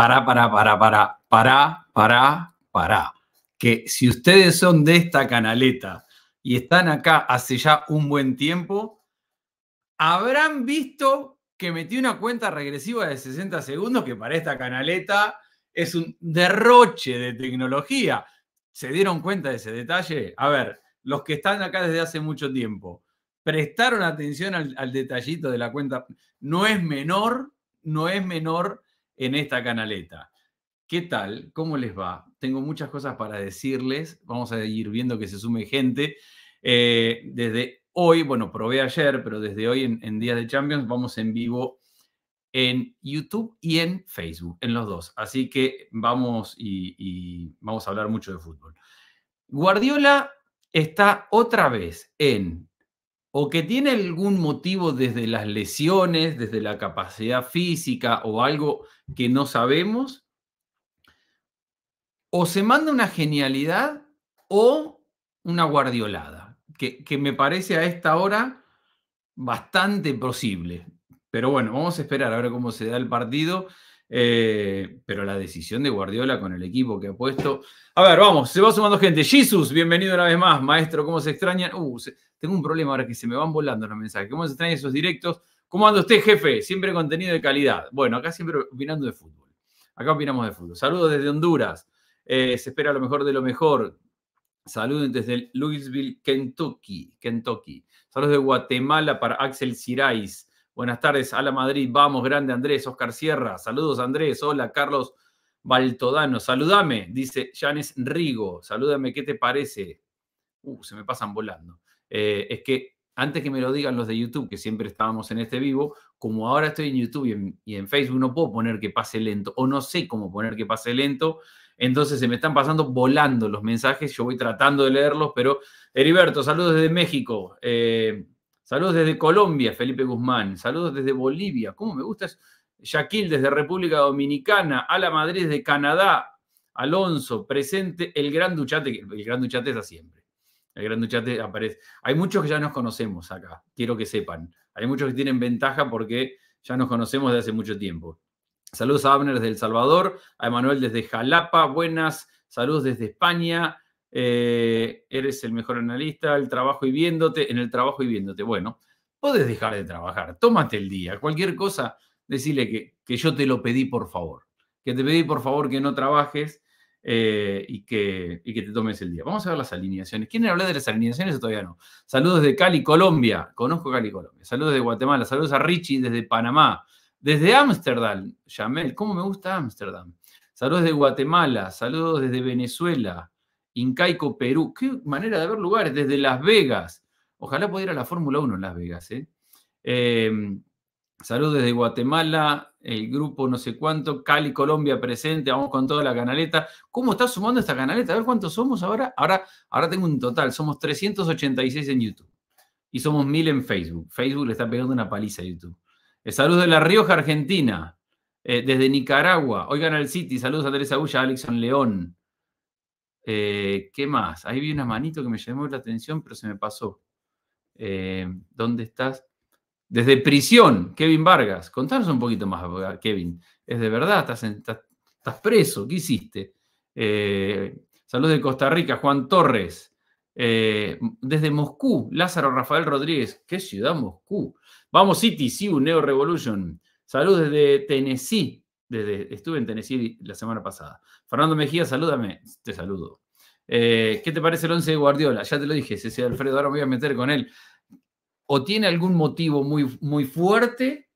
para, para, para, para, para, para, para. Que si ustedes son de esta canaleta y están acá hace ya un buen tiempo, habrán visto que metí una cuenta regresiva de 60 segundos que para esta canaleta es un derroche de tecnología. ¿Se dieron cuenta de ese detalle? A ver, los que están acá desde hace mucho tiempo, prestaron atención al, al detallito de la cuenta. No es menor, no es menor en esta canaleta. ¿Qué tal? ¿Cómo les va? Tengo muchas cosas para decirles. Vamos a ir viendo que se sume gente. Eh, desde hoy, bueno, probé ayer, pero desde hoy en, Días de Champions vamos en vivo en YouTube y en Facebook, en los dos. Así que vamos y, vamos a hablar mucho de fútbol. Guardiola está otra vez en o que tiene algún motivo desde las lesiones, desde la capacidad física o algo que no sabemos, o se manda una genialidad o una guardiolada, que, me parece a esta hora bastante posible. Pero bueno, vamos a esperar a ver cómo se da el partido. Eh, pero la decisión de Guardiola con el equipo que ha puesto. A ver, vamos, se va sumando gente. Jesus, bienvenido una vez más, maestro. ¿Cómo se extrañan? Uh, tengo un problema ahora que se me van volando los mensajes. ¿Cómo se extrañan esos directos? ¿Cómo anda usted, jefe? Siempre contenido de calidad. Bueno, acá siempre opinando de fútbol. Acá opinamos de fútbol. Saludos desde Honduras. Eh, se espera lo mejor de lo mejor. Saludos desde Louisville, Kentucky. Kentucky. Saludos de Guatemala para Axel Sirais Buenas tardes, Ala Madrid, vamos, grande Andrés, Oscar Sierra, saludos Andrés, hola Carlos Baltodano, saludame, dice Janes Rigo, salúdame, ¿qué te parece? Uh, se me pasan volando. Eh, es que antes que me lo digan los de YouTube, que siempre estábamos en este vivo, como ahora estoy en YouTube y en, Facebook, no puedo poner que pase lento, o no sé cómo poner que pase lento, entonces se me están pasando volando los mensajes, yo voy tratando de leerlos, pero Heriberto, saludos desde México. Eh, Saludos desde Colombia, Felipe Guzmán. Saludos desde Bolivia. ¿Cómo me gustas? Shaquille desde República Dominicana. Ala Madrid de Canadá. Alonso, presente. El Gran Duchate. El Gran Duchate está siempre. El Gran Duchate aparece. Hay muchos que ya nos conocemos acá. Quiero que sepan. Hay muchos que tienen ventaja porque ya nos conocemos de hace mucho tiempo. Saludos a Abner desde El Salvador. A Emanuel desde Jalapa. Buenas. Saludos desde España. Eh, eres el mejor analista, el trabajo y viéndote, en el trabajo y viéndote. Bueno, puedes dejar de trabajar, tómate el día, cualquier cosa, decirle que, yo te lo pedí por favor, que te pedí por favor que no trabajes eh, y, que, y que te tomes el día. Vamos a ver las alineaciones. ¿Quieren hablar de las alineaciones o todavía no? Saludos de Cali, Colombia, conozco Cali, Colombia. Saludos de Guatemala, saludos a Richie desde Panamá, desde Ámsterdam, Jamel ¿cómo me gusta Ámsterdam? Saludos de Guatemala, saludos desde Venezuela. Incaico, Perú. Qué manera de ver lugares, desde Las Vegas. Ojalá pudiera la Fórmula 1 en Las Vegas. ¿eh? Em, saludos desde Guatemala, el grupo no sé cuánto, Cali, Colombia presente, vamos con toda la canaleta. ¿Cómo está sumando esta canaleta? A ver cuántos somos ahora. Ahora, ahora tengo un total, somos 386 en YouTube y somos 1000 en Facebook. Facebook le está pegando una paliza a YouTube. Eh, saludos de La Rioja, Argentina. Eh, desde Nicaragua, oigan al City, saludos a Teresa Agulla, a Alexon León. Eh, ¿Qué más? Ahí vi una manito que me llamó la atención, pero se me pasó. Eh, ¿Dónde estás? Desde prisión, Kevin Vargas. Contanos un poquito más, ah, Kevin. Es de verdad, estás, estás, preso. ¿Qué hiciste? Eh, salud de Costa Rica, Juan Torres. desde Moscú, Lázaro Rafael Rodríguez. ¿Qué ciudad Moscú? Vamos City, sí, Neo Revolution. Salud desde Tennessee, estuve en Tennessee la semana pasada. Fernando Mejía, salúdame, te saludo. Eh, ¿Qué te parece el 11 de Guardiola? Ya te lo dije, ese Alfredo, ahora me voy a meter con él. O tiene algún motivo muy, muy fuerte,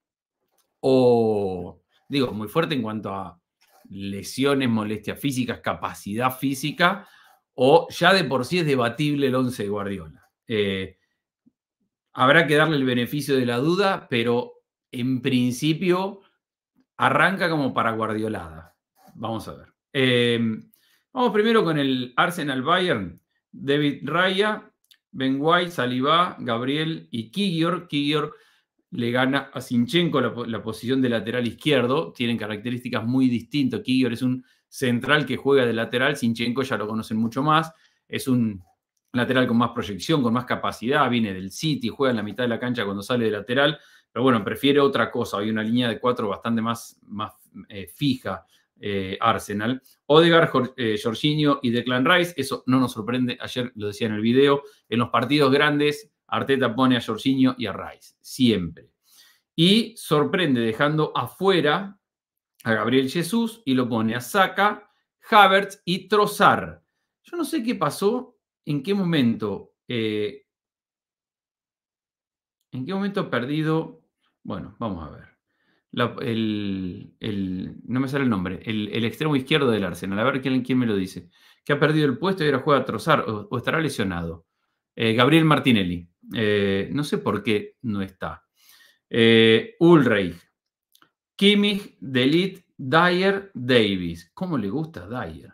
o digo, muy fuerte en cuanto a lesiones, molestias físicas, capacidad física, o ya de por sí es debatible el 11 de Guardiola. Eh, habrá que darle el beneficio de la duda, pero en principio Arranca como para Guardiolada. Vamos a ver. Em, vamos primero con el Arsenal Bayern. David Raya, Ben White, Saliba, Gabriel y Kigior. Kigior le gana a Sinchenko la, posición de lateral izquierdo. Tienen características muy distintas. Kigior es un central que juega de lateral. Sinchenko ya lo conocen mucho más. Es un lateral con más proyección, con más capacidad. Viene del City, juega en la mitad de la cancha cuando sale de lateral. Pero bueno, prefiere otra cosa. Hay una línea de cuatro bastante más, más eh, fija. Eh, Arsenal. Odegar eh, Jorginho y Declan Rice, eso no nos sorprende, ayer lo decía en el video, en los partidos grandes Arteta pone a Jorginho y a Rice, siempre. Y sorprende dejando afuera a Gabriel Jesús y lo pone a Saka, Havertz y Trozar. Yo no sé qué pasó, en qué momento, en qué momento ha perdido bueno, vamos a ver. el, no me sale el nombre. El, extremo izquierdo del Arsenal. A ver quién, me lo dice. Que ha perdido el puesto y ahora juega a trozar o, estará lesionado. Eh, Gabriel Martinelli. Eh, no sé por qué no está. Eh, Ulreich. Kimmich, Delit, Dyer, Davis. ¿Cómo le gusta Dyer?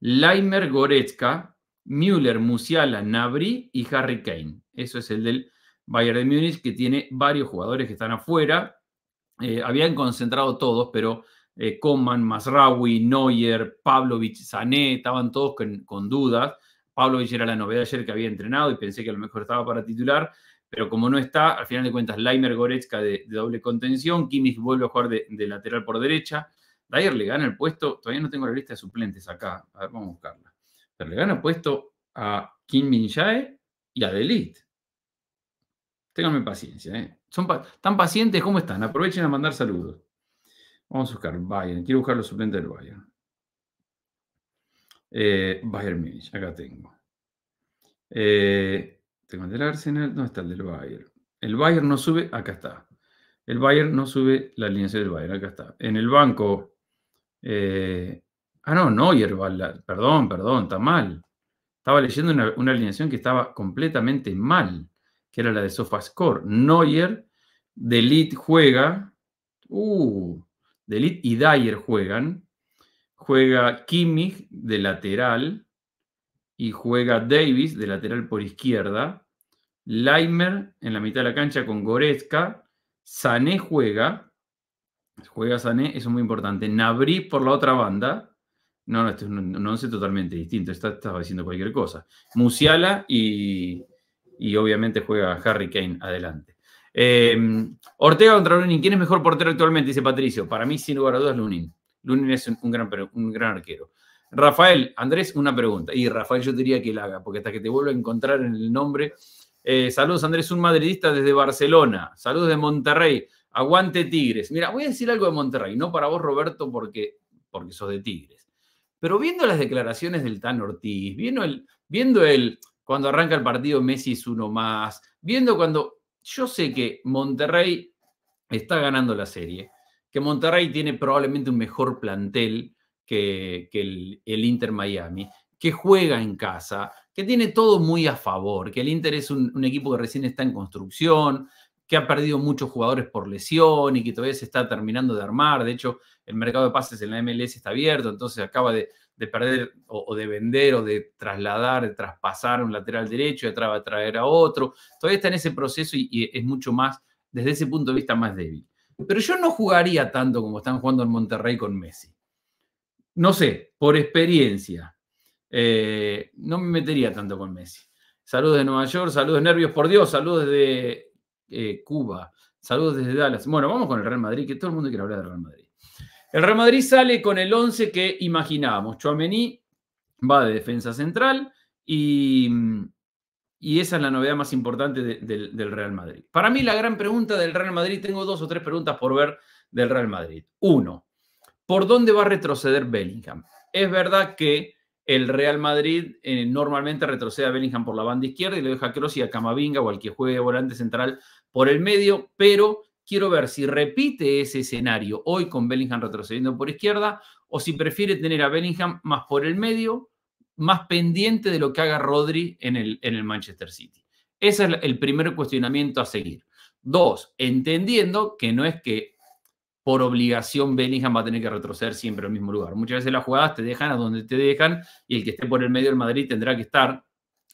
Laimer, Goretzka, Müller, Musiala, Nabri y Harry Kane. Eso es el del Bayern de Múnich, que tiene varios jugadores que están afuera. Eh, habían concentrado todos, pero Coman, eh, Masraoui, Neuer, Pavlovich, Sané, estaban todos con, dudas. Pavlovich era la novedad ayer que había entrenado y pensé que a lo mejor estaba para titular, pero como no está, al final de cuentas, Laimer Goretzka de, doble contención, Kimmich vuelve a jugar de, lateral por derecha. Dyer le gana el puesto, todavía no tengo la lista de suplentes acá, a ver, vamos a buscarla. Pero le gana el puesto a Kim Min Jae y a Delit. Ténganme paciencia. ¿eh? Son ¿Tan pacientes? ¿Cómo están? Aprovechen a mandar saludos. Vamos a buscar Bayern. Quiero buscar los suplentes del Bayern. Eh, Bayern Munich, acá tengo. Eh, tengo el del Arsenal. ¿Dónde está el del Bayern? El Bayern no sube, acá está. El Bayern no sube la alineación del Bayern, acá está. En el banco. Eh, ah, no, No. Perdón, perdón, está mal. Estaba leyendo una, una alineación que estaba completamente mal que era la de Sofascore. Neuer, Delit juega, uh, Delit y Dyer juegan, juega Kimmich de lateral y juega Davis de lateral por izquierda, Leimer en la mitad de la cancha con Goretzka, Sané juega, juega Sané, eso es muy importante, Nabri por la otra banda, no, no, esto es totalmente distinto, estaba diciendo cualquier cosa, Musiala y y obviamente juega Harry Kane adelante. Em, Ortega contra Lunin, ¿quién es mejor portero actualmente? Dice Patricio. Para mí, sin lugar a dudas, Lunin. Lunin es un, gran, un gran arquero. Rafael, Andrés, una pregunta. Y Rafael, yo diría que la haga, porque hasta que te vuelva a encontrar en el nombre. Eh, saludos, Andrés, un madridista desde Barcelona. Saludos de Monterrey. Aguante Tigres. Mira, voy a decir algo de Monterrey, no para vos, Roberto, porque, porque sos de Tigres. Pero viendo las declaraciones del Tan Ortiz, el, viendo el, cuando arranca el partido, Messi es uno más. Viendo cuando yo sé que Monterrey está ganando la serie, que Monterrey tiene probablemente un mejor plantel que, el, Inter Miami, que juega en casa, que tiene todo muy a favor, que el Inter es un equipo que recién está en construcción, que ha perdido muchos jugadores por lesión y que todavía se está terminando de armar. De hecho, el mercado de pases en la MLS está abierto, entonces acaba de, de perder o, de vender o de trasladar, de traspasar un lateral derecho, de a traer a otro. Todavía está en ese proceso y, es mucho más, desde ese punto de vista, más débil. Pero yo no jugaría tanto como están jugando en Monterrey con Messi. No sé, por experiencia. Eh, no me metería tanto con Messi. Saludos de Nueva York, saludos nervios, por Dios, saludos de eh, Cuba, saludos desde Dallas. Bueno, vamos con el Real Madrid, que todo el mundo quiere hablar del Real Madrid. El Real Madrid sale con el 11 que imaginábamos. Chouameni va de defensa central y, esa es la novedad más importante del Real Madrid. Para mí la gran pregunta del Real Madrid, tengo dos o tres preguntas por ver del Real Madrid. Uno, ¿por dónde va a retroceder Bellingham? Es verdad que el Real Madrid eh, normalmente retrocede a Bellingham por la banda izquierda y le deja a Kroos y a Camavinga o al que juegue volante central por el medio, pero Quiero ver si repite ese escenario hoy con Bellingham retrocediendo por izquierda o si prefiere tener a Bellingham más por el medio, más pendiente de lo que haga Rodri en el, en el Manchester City. Ese es el primer cuestionamiento a seguir. Dos, entendiendo que no es que por obligación Bellingham va a tener que retroceder siempre al mismo lugar. Muchas veces las jugadas te dejan a donde te dejan y el que esté por el medio del Madrid tendrá que estar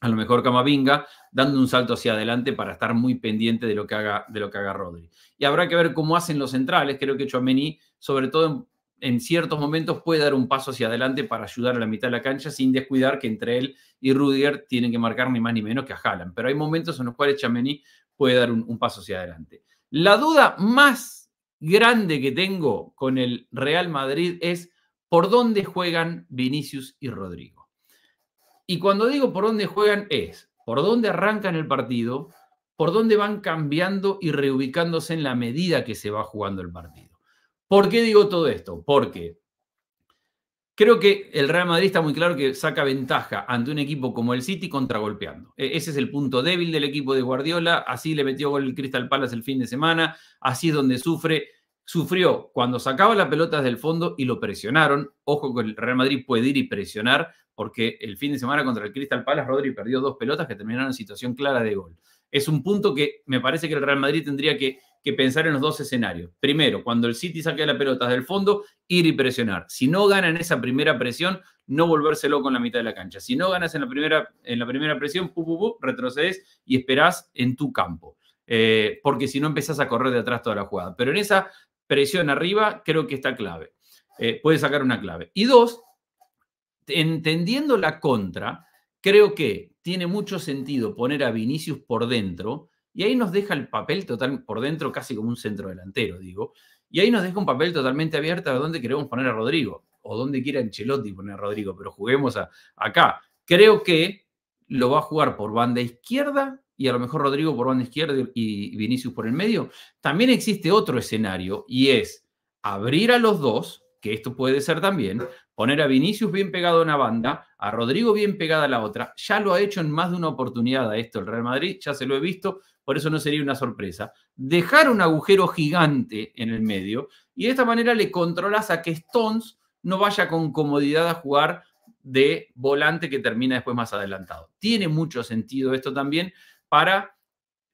a lo mejor Camavinga, dando un salto hacia adelante para estar muy pendiente de lo que haga, de lo que haga Rodri. Y habrá que ver cómo hacen los centrales. Creo que Chouameni, sobre todo en, ciertos momentos, puede dar un paso hacia adelante para ayudar a la mitad de la cancha sin descuidar que entre él y Rudiger tienen que marcar ni más ni menos que a Haaland. Pero hay momentos en los cuales Chouameni puede dar un, paso hacia adelante. La duda más grande que tengo con el Real Madrid es por dónde juegan Vinicius y Rodríguez? Y cuando digo por dónde juegan es por dónde arrancan el partido, por dónde van cambiando y reubicándose en la medida que se va jugando el partido. ¿Por qué digo todo esto? Porque creo que el Real Madrid está muy claro que saca ventaja ante un equipo como el City contragolpeando. E-, ese es el punto débil del equipo de Guardiola. Así le metió gol el Crystal Palace el fin de semana. Así es donde sufre sufrió cuando sacaba las pelotas del fondo y lo presionaron. Ojo que el Real Madrid puede ir y presionar porque el fin de semana contra el Crystal Palace Rodri perdió dos pelotas que terminaron en situación clara de gol. Es un punto que me parece que el Real Madrid tendría que, pensar en los dos escenarios. Primero, cuando el City saque la pelota del fondo, ir y presionar. Si no ganan esa primera presión, no loco con la mitad de la cancha. Si no ganas en la primera, en la primera presión, retrocedes y esperás en tu campo. Eh, porque si no empezás a correr de atrás toda la jugada. Pero en esa presión arriba creo que está clave. Eh, puede sacar una clave. Y dos, entendiendo la contra, creo que tiene mucho sentido poner a Vinicius por dentro y ahí nos deja el papel total por dentro, casi como un centro delantero, digo. Y ahí nos deja un papel totalmente abierto a dónde queremos poner a Rodrigo o donde quiera Ancelotti poner a Rodrigo, pero juguemos a, acá. Creo que lo va a jugar por banda izquierda y a lo mejor Rodrigo por banda izquierda y Vinicius por el medio. También existe otro escenario y es abrir a los dos, que esto puede ser también, poner a Vinicius bien pegado a una banda, a Rodrigo bien pegada a la otra. Ya lo ha hecho en más de una oportunidad a esto el Real Madrid, ya se lo he visto, por eso no sería una sorpresa. Dejar un agujero gigante en el medio y de esta manera le controlas a que Stones no vaya con comodidad a jugar de volante que termina después más adelantado. Tiene mucho sentido esto también para,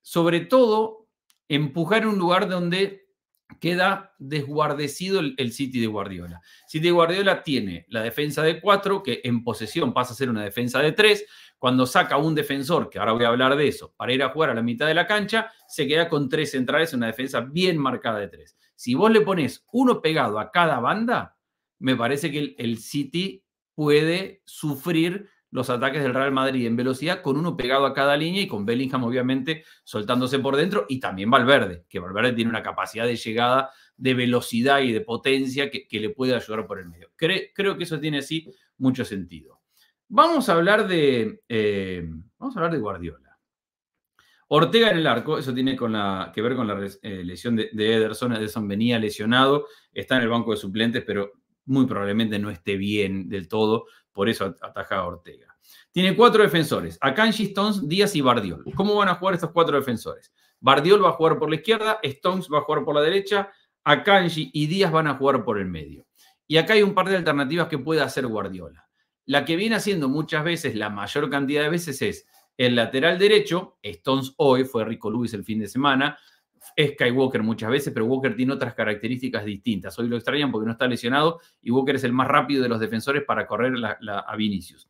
sobre todo, empujar un lugar donde queda desguardecido el, City de Guardiola. City de Guardiola tiene la defensa de 4, que en posesión pasa a ser una defensa de tres Cuando saca un defensor, que ahora voy a hablar de eso, para ir a jugar a la mitad de la cancha, se queda con tres centrales, una defensa bien marcada de tres. Si vos le pones uno pegado a cada banda, me parece que el City puede sufrir los ataques del Real Madrid en velocidad, con uno pegado a cada línea y con Bellingham obviamente soltándose por dentro y también Valverde, que Valverde tiene una capacidad de llegada, de velocidad y de potencia que, le puede ayudar por el medio. creo que eso tiene sí mucho sentido. Vamos a hablar de, eh, vamos a hablar de Guardiola. Ortega en el arco, eso tiene que ver con la eh, lesión de, de Ederson. Ederson venía lesionado, está en el banco de suplentes, pero muy probablemente no esté bien del todo. Por eso ataja a Ortega. Tiene cuatro defensores, Akanji, Stones, Díaz y Bardiol. ¿Cómo van a jugar estos cuatro defensores? Bardiol va a jugar por la izquierda, Stones va a jugar por la derecha, Akanji y Díaz van a jugar por el medio. Y acá hay un par de alternativas que puede hacer Guardiola. La que viene haciendo muchas veces, la mayor cantidad de veces, es el lateral derecho, Stones hoy, fue Rico Luis el fin de semana, Skywalker muchas veces, pero Walker tiene otras características distintas. Hoy lo extrañan porque no está lesionado y Walker es el más rápido de los defensores para correr a Vinicius.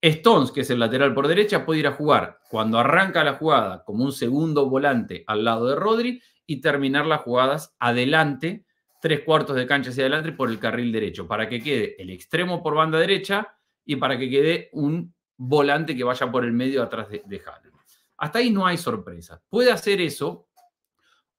Stones, que es el lateral por derecha, puede ir a jugar cuando arranca la jugada como un segundo volante al lado de Rodri y terminar las jugadas adelante, tres cuartos de cancha hacia adelante por el carril derecho, para que quede el extremo por banda derecha y para que quede un volante que vaya por el medio atrás de, de Hasta ahí no hay sorpresa. Puede hacer eso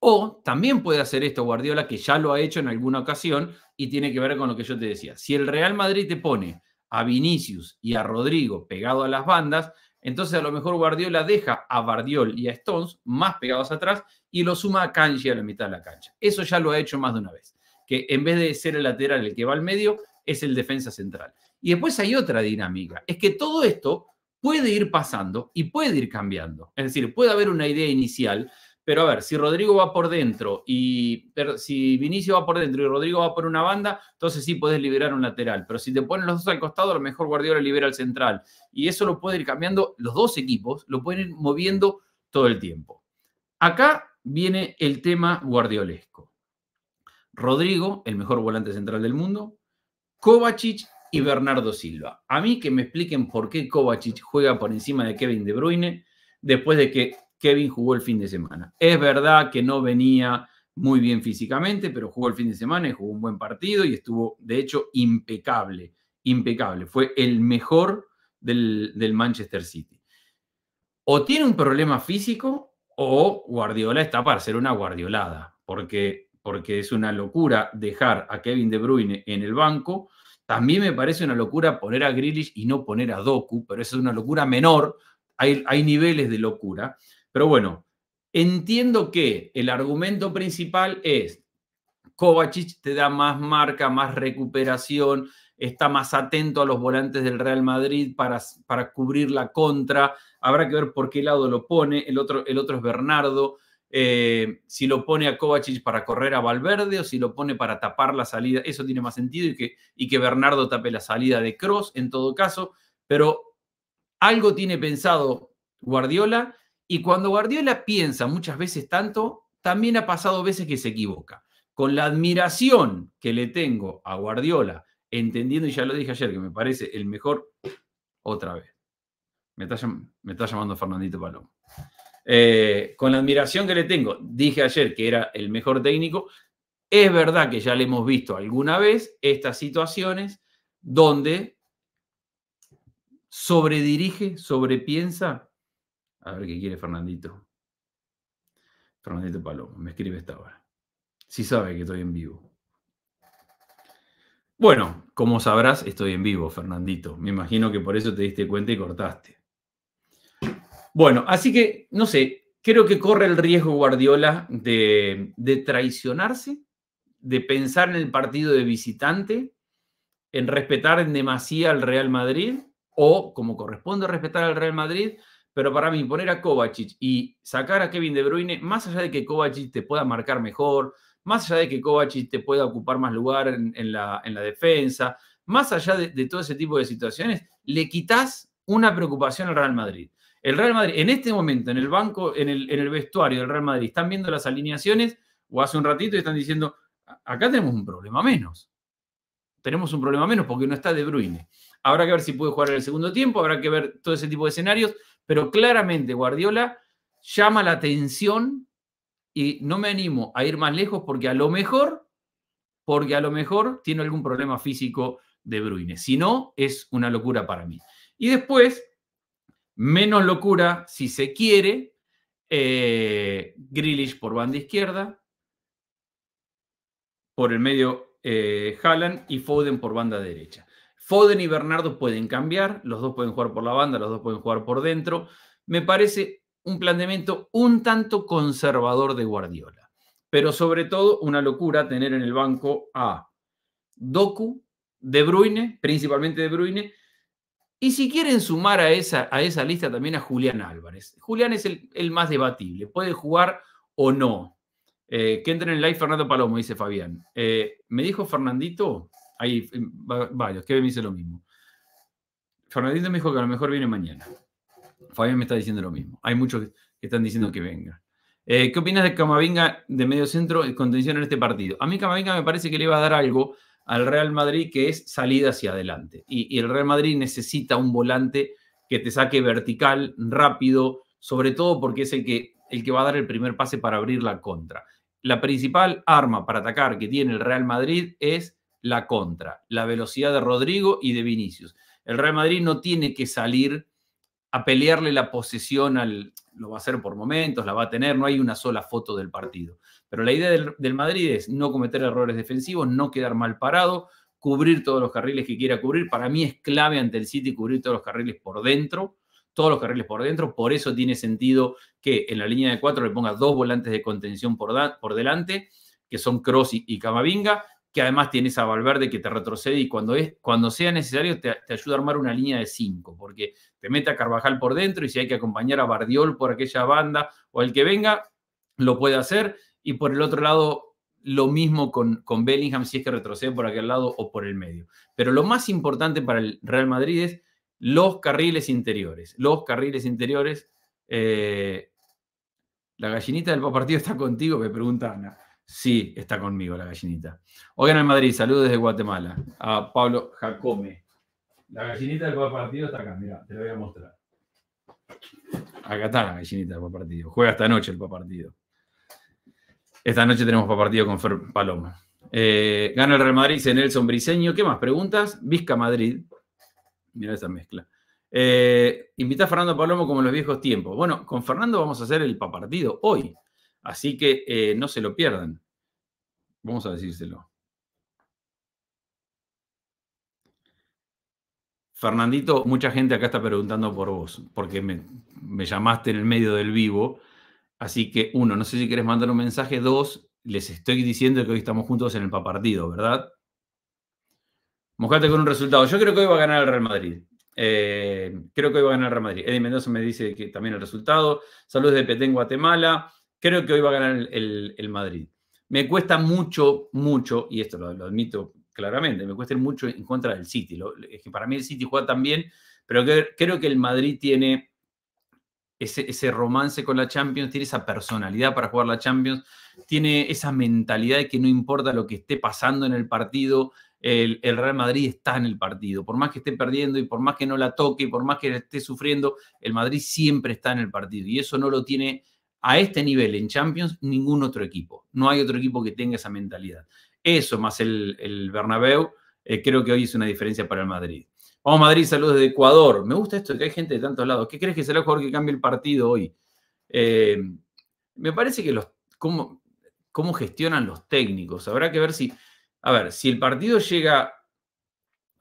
o también puede hacer esto Guardiola, que ya lo ha hecho en alguna ocasión y tiene que ver con lo que yo te decía. Si el Real Madrid te pone a Vinicius y a Rodrigo pegado a las bandas, entonces a lo mejor Guardiola deja a Bardiol y a Stones más pegados atrás y lo suma a Kanji a la mitad de la cancha. Eso ya lo ha hecho más de una vez, que en vez de ser el lateral el que va al medio, es el defensa central. Y después hay otra dinámica, es que todo esto puede ir pasando y puede ir cambiando. Es decir, puede haber una idea inicial pero a ver, si Rodrigo va por dentro y si Vinicio va por dentro y Rodrigo va por una banda, entonces sí puedes liberar un lateral. Pero si te ponen los dos al costado, el lo mejor Guardiola libera al central. Y eso lo puede ir cambiando los dos equipos, lo pueden ir moviendo todo el tiempo. Acá viene el tema guardiolesco. Rodrigo, el mejor volante central del mundo, Kovacic y Bernardo Silva. A mí que me expliquen por qué Kovacic juega por encima de Kevin De Bruyne después de que Kevin jugó el fin de semana. Es verdad que no venía muy bien físicamente, pero jugó el fin de semana y jugó un buen partido y estuvo, de hecho, impecable, impecable. Fue el mejor del, Manchester City. O tiene un problema físico o Guardiola está para ser una guardiolada, porque, porque es una locura dejar a Kevin De Bruyne en el banco. También me parece una locura poner a Grealish y no poner a Doku, pero eso es una locura menor. hay niveles de locura. Pero bueno, entiendo que el argumento principal es Kovacic te da más marca, más recuperación, está más atento a los volantes del Real Madrid para, para cubrir la contra. Habrá que ver por qué lado lo pone. El otro, el otro es Bernardo. Eh, si lo pone a Kovacic para correr a Valverde o si lo pone para tapar la salida. Eso tiene más sentido y que, y que Bernardo tape la salida de Cross en todo caso. Pero algo tiene pensado Guardiola y cuando Guardiola piensa muchas veces tanto, también ha pasado veces que se equivoca. Con la admiración que le tengo a Guardiola, entendiendo, y ya lo dije ayer, que me parece el mejor, otra vez. Me está, llamando Fernandito Palomo. Eh, con la admiración que le tengo, dije ayer que era el mejor técnico. Es verdad que ya le hemos visto alguna vez estas situaciones donde sobredirige, sobrepiensa a ver qué quiere Fernandito. Fernandito Palomo, me escribe esta hora. Si sí sabe que estoy en vivo. Bueno, como sabrás, estoy en vivo, Fernandito. Me imagino que por eso te diste cuenta y cortaste. Bueno, así que, no sé, creo que corre el riesgo Guardiola de, de traicionarse, de pensar en el partido de visitante, en respetar en demasía al Real Madrid, o como corresponde respetar al Real Madrid, pero para mí, poner a Kovacic y sacar a Kevin De Bruyne, más allá de que Kovacic te pueda marcar mejor, más allá de que Kovacic te pueda ocupar más lugar en, la, en la, defensa, más allá de, todo ese tipo de situaciones, le quitas una preocupación al Real Madrid. El Real Madrid, en este momento, en el banco, en el, en el vestuario del Real Madrid, están viendo las alineaciones o hace un ratito y están diciendo, acá tenemos un problema menos. Tenemos un problema menos porque no está De Bruyne. Habrá que ver si puede jugar en el segundo tiempo, habrá que ver todo ese tipo de escenarios, pero claramente Guardiola llama la atención y no me animo a ir más lejos porque a lo mejor, porque a lo mejor tiene algún problema físico de Bruyne. Si no, es una locura para mí. Y después, menos locura si se quiere, eh, por banda izquierda, por el medio eh, Haaland y Foden por banda derecha. Foden y Bernardo pueden cambiar, los dos pueden jugar por la banda, los dos pueden jugar por dentro. Me parece un planteamiento un tanto conservador de Guardiola, pero sobre todo una locura tener en el banco a Doku, De Bruyne, principalmente De Bruyne, y si quieren sumar a esa, a esa lista también a Julián Álvarez. Julián es el, más debatible, puede jugar o no. Eh, que entren en live Fernando Palomo, dice Fabián. Eh, me dijo Fernandito hay em, varios, Kevin me dice lo mismo. Fernandito me dijo que a lo mejor viene mañana. Fabián me está diciendo lo mismo. Hay muchos que están diciendo que venga. Eh, ¿Qué opinas de Camavinga de medio centro y contención en este partido? A mí Camavinga me parece que le va a dar algo al Real Madrid que es salida hacia adelante. Y, el Real Madrid necesita un volante que te saque vertical, rápido, sobre todo porque es el que, el que va a dar el primer pase para abrir la contra. La principal arma para atacar que tiene el Real Madrid es la contra, la velocidad de Rodrigo y de Vinicius. El Real Madrid no tiene que salir a pelearle la posesión al, lo va a hacer por momentos, la va a tener, no hay una sola foto del partido. Pero la idea del, Madrid es no cometer errores defensivos, no quedar mal parado, cubrir todos los carriles que quiera cubrir. Para mí es clave ante el City cubrir todos los carriles por dentro, todos los carriles por dentro. Por eso tiene sentido que en la línea de cuatro le ponga dos volantes de contención por, delante, que son Cross y Camavinga, que además tienes a Valverde que te retrocede y cuando, es, cuando sea necesario te, ayuda a armar una línea de cinco, porque te mete a Carvajal por dentro y si hay que acompañar a Bardiol por aquella banda o el que venga, lo puede hacer. Y por el otro lado, lo mismo con, con Bellingham si es que retrocede por aquel lado o por el medio. Pero lo más importante para el Real Madrid es los carriles interiores. Los carriles interiores. Eh, la gallinita del partido está contigo, me pregunta Ana. Sí, está conmigo la gallinita. Hoy en el Madrid, saludos desde Guatemala. A Pablo Jacome. La gallinita del Partido está acá, mira, te la voy a mostrar. Acá está la gallinita del Partido. Juega esta noche el Partido. Esta noche tenemos Partido con Paloma. Eh, gana el Real Madrid en el Briseño. ¿Qué más? Preguntas. Vizca Madrid. Mira esa mezcla. Eh, invita a Fernando Palomo como en los viejos tiempos. Bueno, con Fernando vamos a hacer el partido hoy. Así que eh, no se lo pierdan. Vamos a decírselo. Fernandito, mucha gente acá está preguntando por vos, porque me, llamaste en el medio del vivo. Así que, uno, no sé si querés mandar un mensaje. Dos, les estoy diciendo que hoy estamos juntos en el partido, ¿verdad? Mojate con un resultado. Yo creo que hoy va a ganar el Real Madrid. Eh, creo que hoy va a ganar el Real Madrid. Eddie Mendoza me dice que también el resultado. Saludos de Petén, Guatemala. Creo que hoy va a ganar el, Madrid. Me cuesta mucho, mucho, y esto lo, admito claramente, me cuesta mucho en contra del City. para mí el City juega tan bien, pero creo que el Madrid tiene ese, romance con la Champions, tiene esa personalidad para jugar la Champions, tiene esa mentalidad de que no importa lo que esté pasando en el partido, el, el, Real Madrid está en el partido. Por más que esté perdiendo y por más que no la toque, por más que esté sufriendo, el Madrid siempre está en el partido. Y eso no lo tiene a este nivel en Champions ningún otro equipo. No hay otro equipo que tenga esa mentalidad. Eso más el, el Bernabéu, eh, creo que hoy es una diferencia para el Madrid. Vamos Madrid, saludos de Ecuador. Me gusta esto que hay gente de tantos lados. ¿Qué crees que será el jugador que cambie el partido hoy? Eh, me parece que los... Cómo, ¿Cómo gestionan los técnicos? Habrá que ver si... A ver, si el partido llega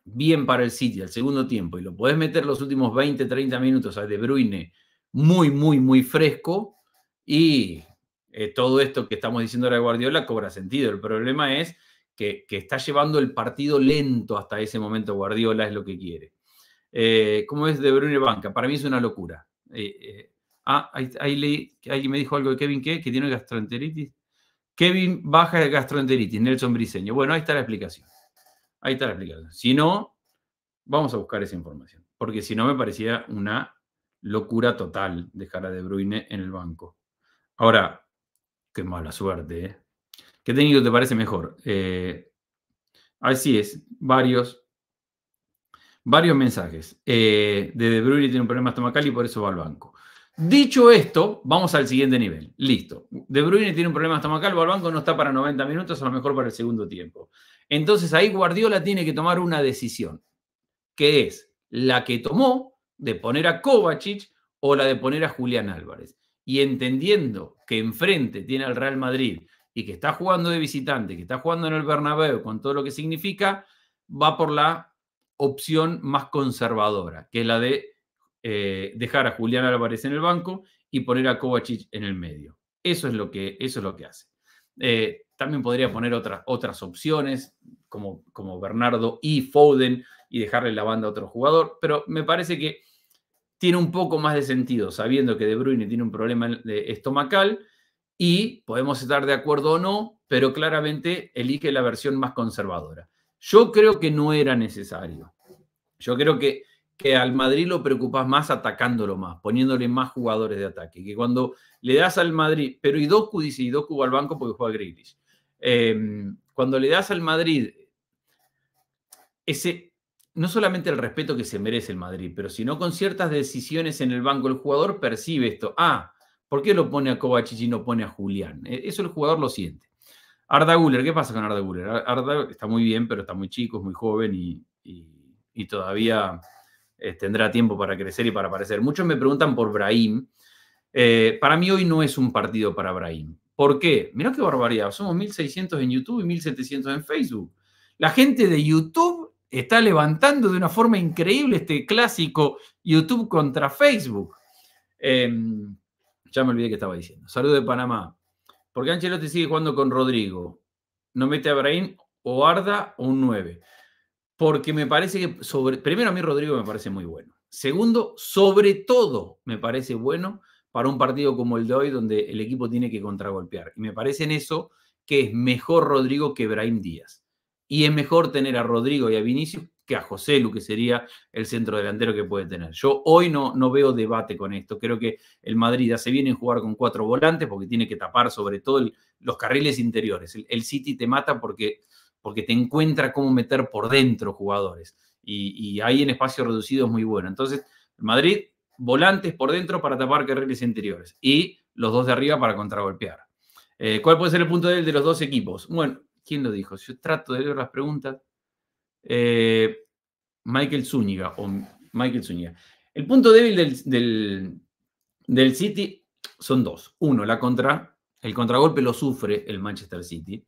bien para el City al segundo tiempo y lo podés meter los últimos 20, 30 minutos a De Bruyne muy, muy, muy fresco, y eh, todo esto que estamos diciendo ahora de Guardiola cobra sentido. El problema es que, está llevando el partido lento hasta ese momento. Guardiola es lo que quiere. Eh, ¿Cómo es De Bruyne Banca? Para mí es una locura. Eh, ah, ahí, leí, alguien me dijo algo de Kevin, Que tiene gastroenteritis. Kevin baja de gastroenteritis, Nelson Briseño. Bueno, ahí está la explicación. Ahí está la explicación. Si no, vamos a buscar esa información. Porque si no, me parecía una locura total dejar a De Bruyne en el banco. Ahora, qué mala suerte, ¿eh? ¿Qué técnico te parece mejor? Eh, así es, varios, varios mensajes. Eh, de De Bruyne tiene un problema estomacal y por eso va al banco. Dicho esto, vamos al siguiente nivel. Listo. De Bruyne tiene un problema estomacal, va al banco, no está para 90 minutos, a lo mejor para el segundo tiempo. Entonces ahí Guardiola tiene que tomar una decisión, que es la que tomó de poner a Kovacic o la de poner a Julián Álvarez y entendiendo que enfrente tiene al Real Madrid y que está jugando de visitante, que está jugando en el Bernabéu con todo lo que significa, va por la opción más conservadora, que es la de eh, dejar a Julián Álvarez en el banco y poner a Kovacic en el medio. Eso es lo que, eso es lo que hace. Eh, también podría poner otras, otras opciones, como, como Bernardo y Foden, y dejarle la banda a otro jugador, pero me parece que tiene un poco más de sentido, sabiendo que De Bruyne tiene un problema estomacal y podemos estar de acuerdo o no, pero claramente elige la versión más conservadora. Yo creo que no era necesario. Yo creo que, que al Madrid lo preocupas más atacándolo más, poniéndole más jugadores de ataque. Que cuando le das al Madrid, pero y y dice Idoku al banco porque juega Grealish. Em, cuando le das al Madrid ese, no solamente el respeto que se merece el Madrid, pero sino con ciertas decisiones en el banco, el jugador percibe esto. Ah, ¿por qué lo pone a Kovacic y no pone a Julián? E, eso el jugador lo siente. Arda Guller, ¿qué pasa con Arda Guller? Arda está muy bien, pero está muy chico, es muy joven y, todavía eh, tendrá tiempo para crecer y para aparecer. Muchos me preguntan por Brahim. Eh, para mí hoy no es un partido para Brahim. ¿Por qué? Mirá qué barbaridad. Somos 1.600 en YouTube y 1.700 en Facebook. La gente de YouTube está levantando de una forma increíble este clásico YouTube contra Facebook. Em, ya me olvidé que estaba diciendo. Saludo de Panamá. ¿Por qué Ancelotti sigue jugando con Rodrigo? ¿No mete a Brahim o Arda o un 9? Porque me parece que, sobre, primero a mí Rodrigo me parece muy bueno. Segundo, sobre todo me parece bueno para un partido como el de hoy donde el equipo tiene que contragolpear. Y me parece en eso que es mejor Rodrigo que Brahim Díaz. Y es mejor tener a Rodrigo y a Vinicius que a José Lu, que sería el centro delantero que puede tener. Yo hoy no, no veo debate con esto. Creo que el Madrid hace bien en jugar con cuatro volantes porque tiene que tapar sobre todo los carriles interiores. El, City te mata porque, porque te encuentra cómo meter por dentro jugadores. Y, ahí en espacio reducido es muy bueno. Entonces, Madrid, volantes por dentro para tapar carriles interiores. Y los dos de arriba para contragolpear. Eh, ¿Cuál puede ser el punto de, de los dos equipos? Bueno, ¿Quién lo dijo? Yo trato de leer las preguntas. Eh, Michael Zúñiga o Michael Zúñiga. El punto débil del, City son dos. Uno, la contra, el contragolpe lo sufre el Manchester City.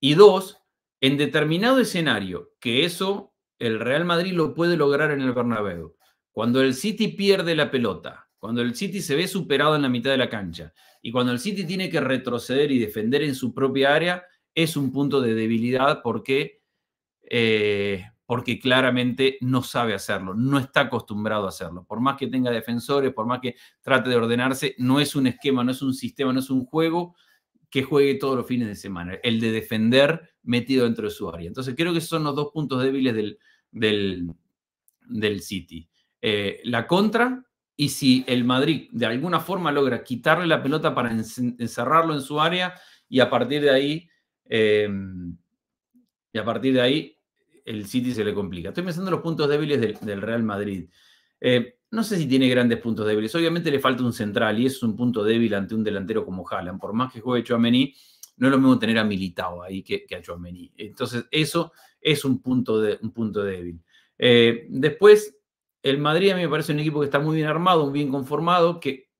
Y dos, en determinado escenario, que eso el Real Madrid lo puede lograr en el Bernabéu. Cuando el City pierde la pelota, cuando el City se ve superado en la mitad de la cancha y cuando el City tiene que retroceder y defender en su propia área, es un punto de debilidad porque, eh, porque claramente no sabe hacerlo, no está acostumbrado a hacerlo. Por más que tenga defensores, por más que trate de ordenarse, no es un esquema, no es un sistema, no es un juego que juegue todos los fines de semana, el de defender metido dentro de su área. Entonces creo que esos son los dos puntos débiles del, del, City. Eh, la contra y si el Madrid de alguna forma logra quitarle la pelota para encerrarlo en su área y a partir de ahí Em, y a partir de ahí, el City se le complica. Estoy pensando en los puntos débiles del, Real Madrid. Eh, no sé si tiene grandes puntos débiles. Obviamente le falta un central y eso es un punto débil ante un delantero como Haaland. Por más que juegue Chouameni, no es lo mismo tener a Militao ahí que, a Chouameni. Entonces, eso es un punto, un punto débil. Eh, después, el Madrid a mí me parece un equipo que está muy bien armado, muy bien conformado, que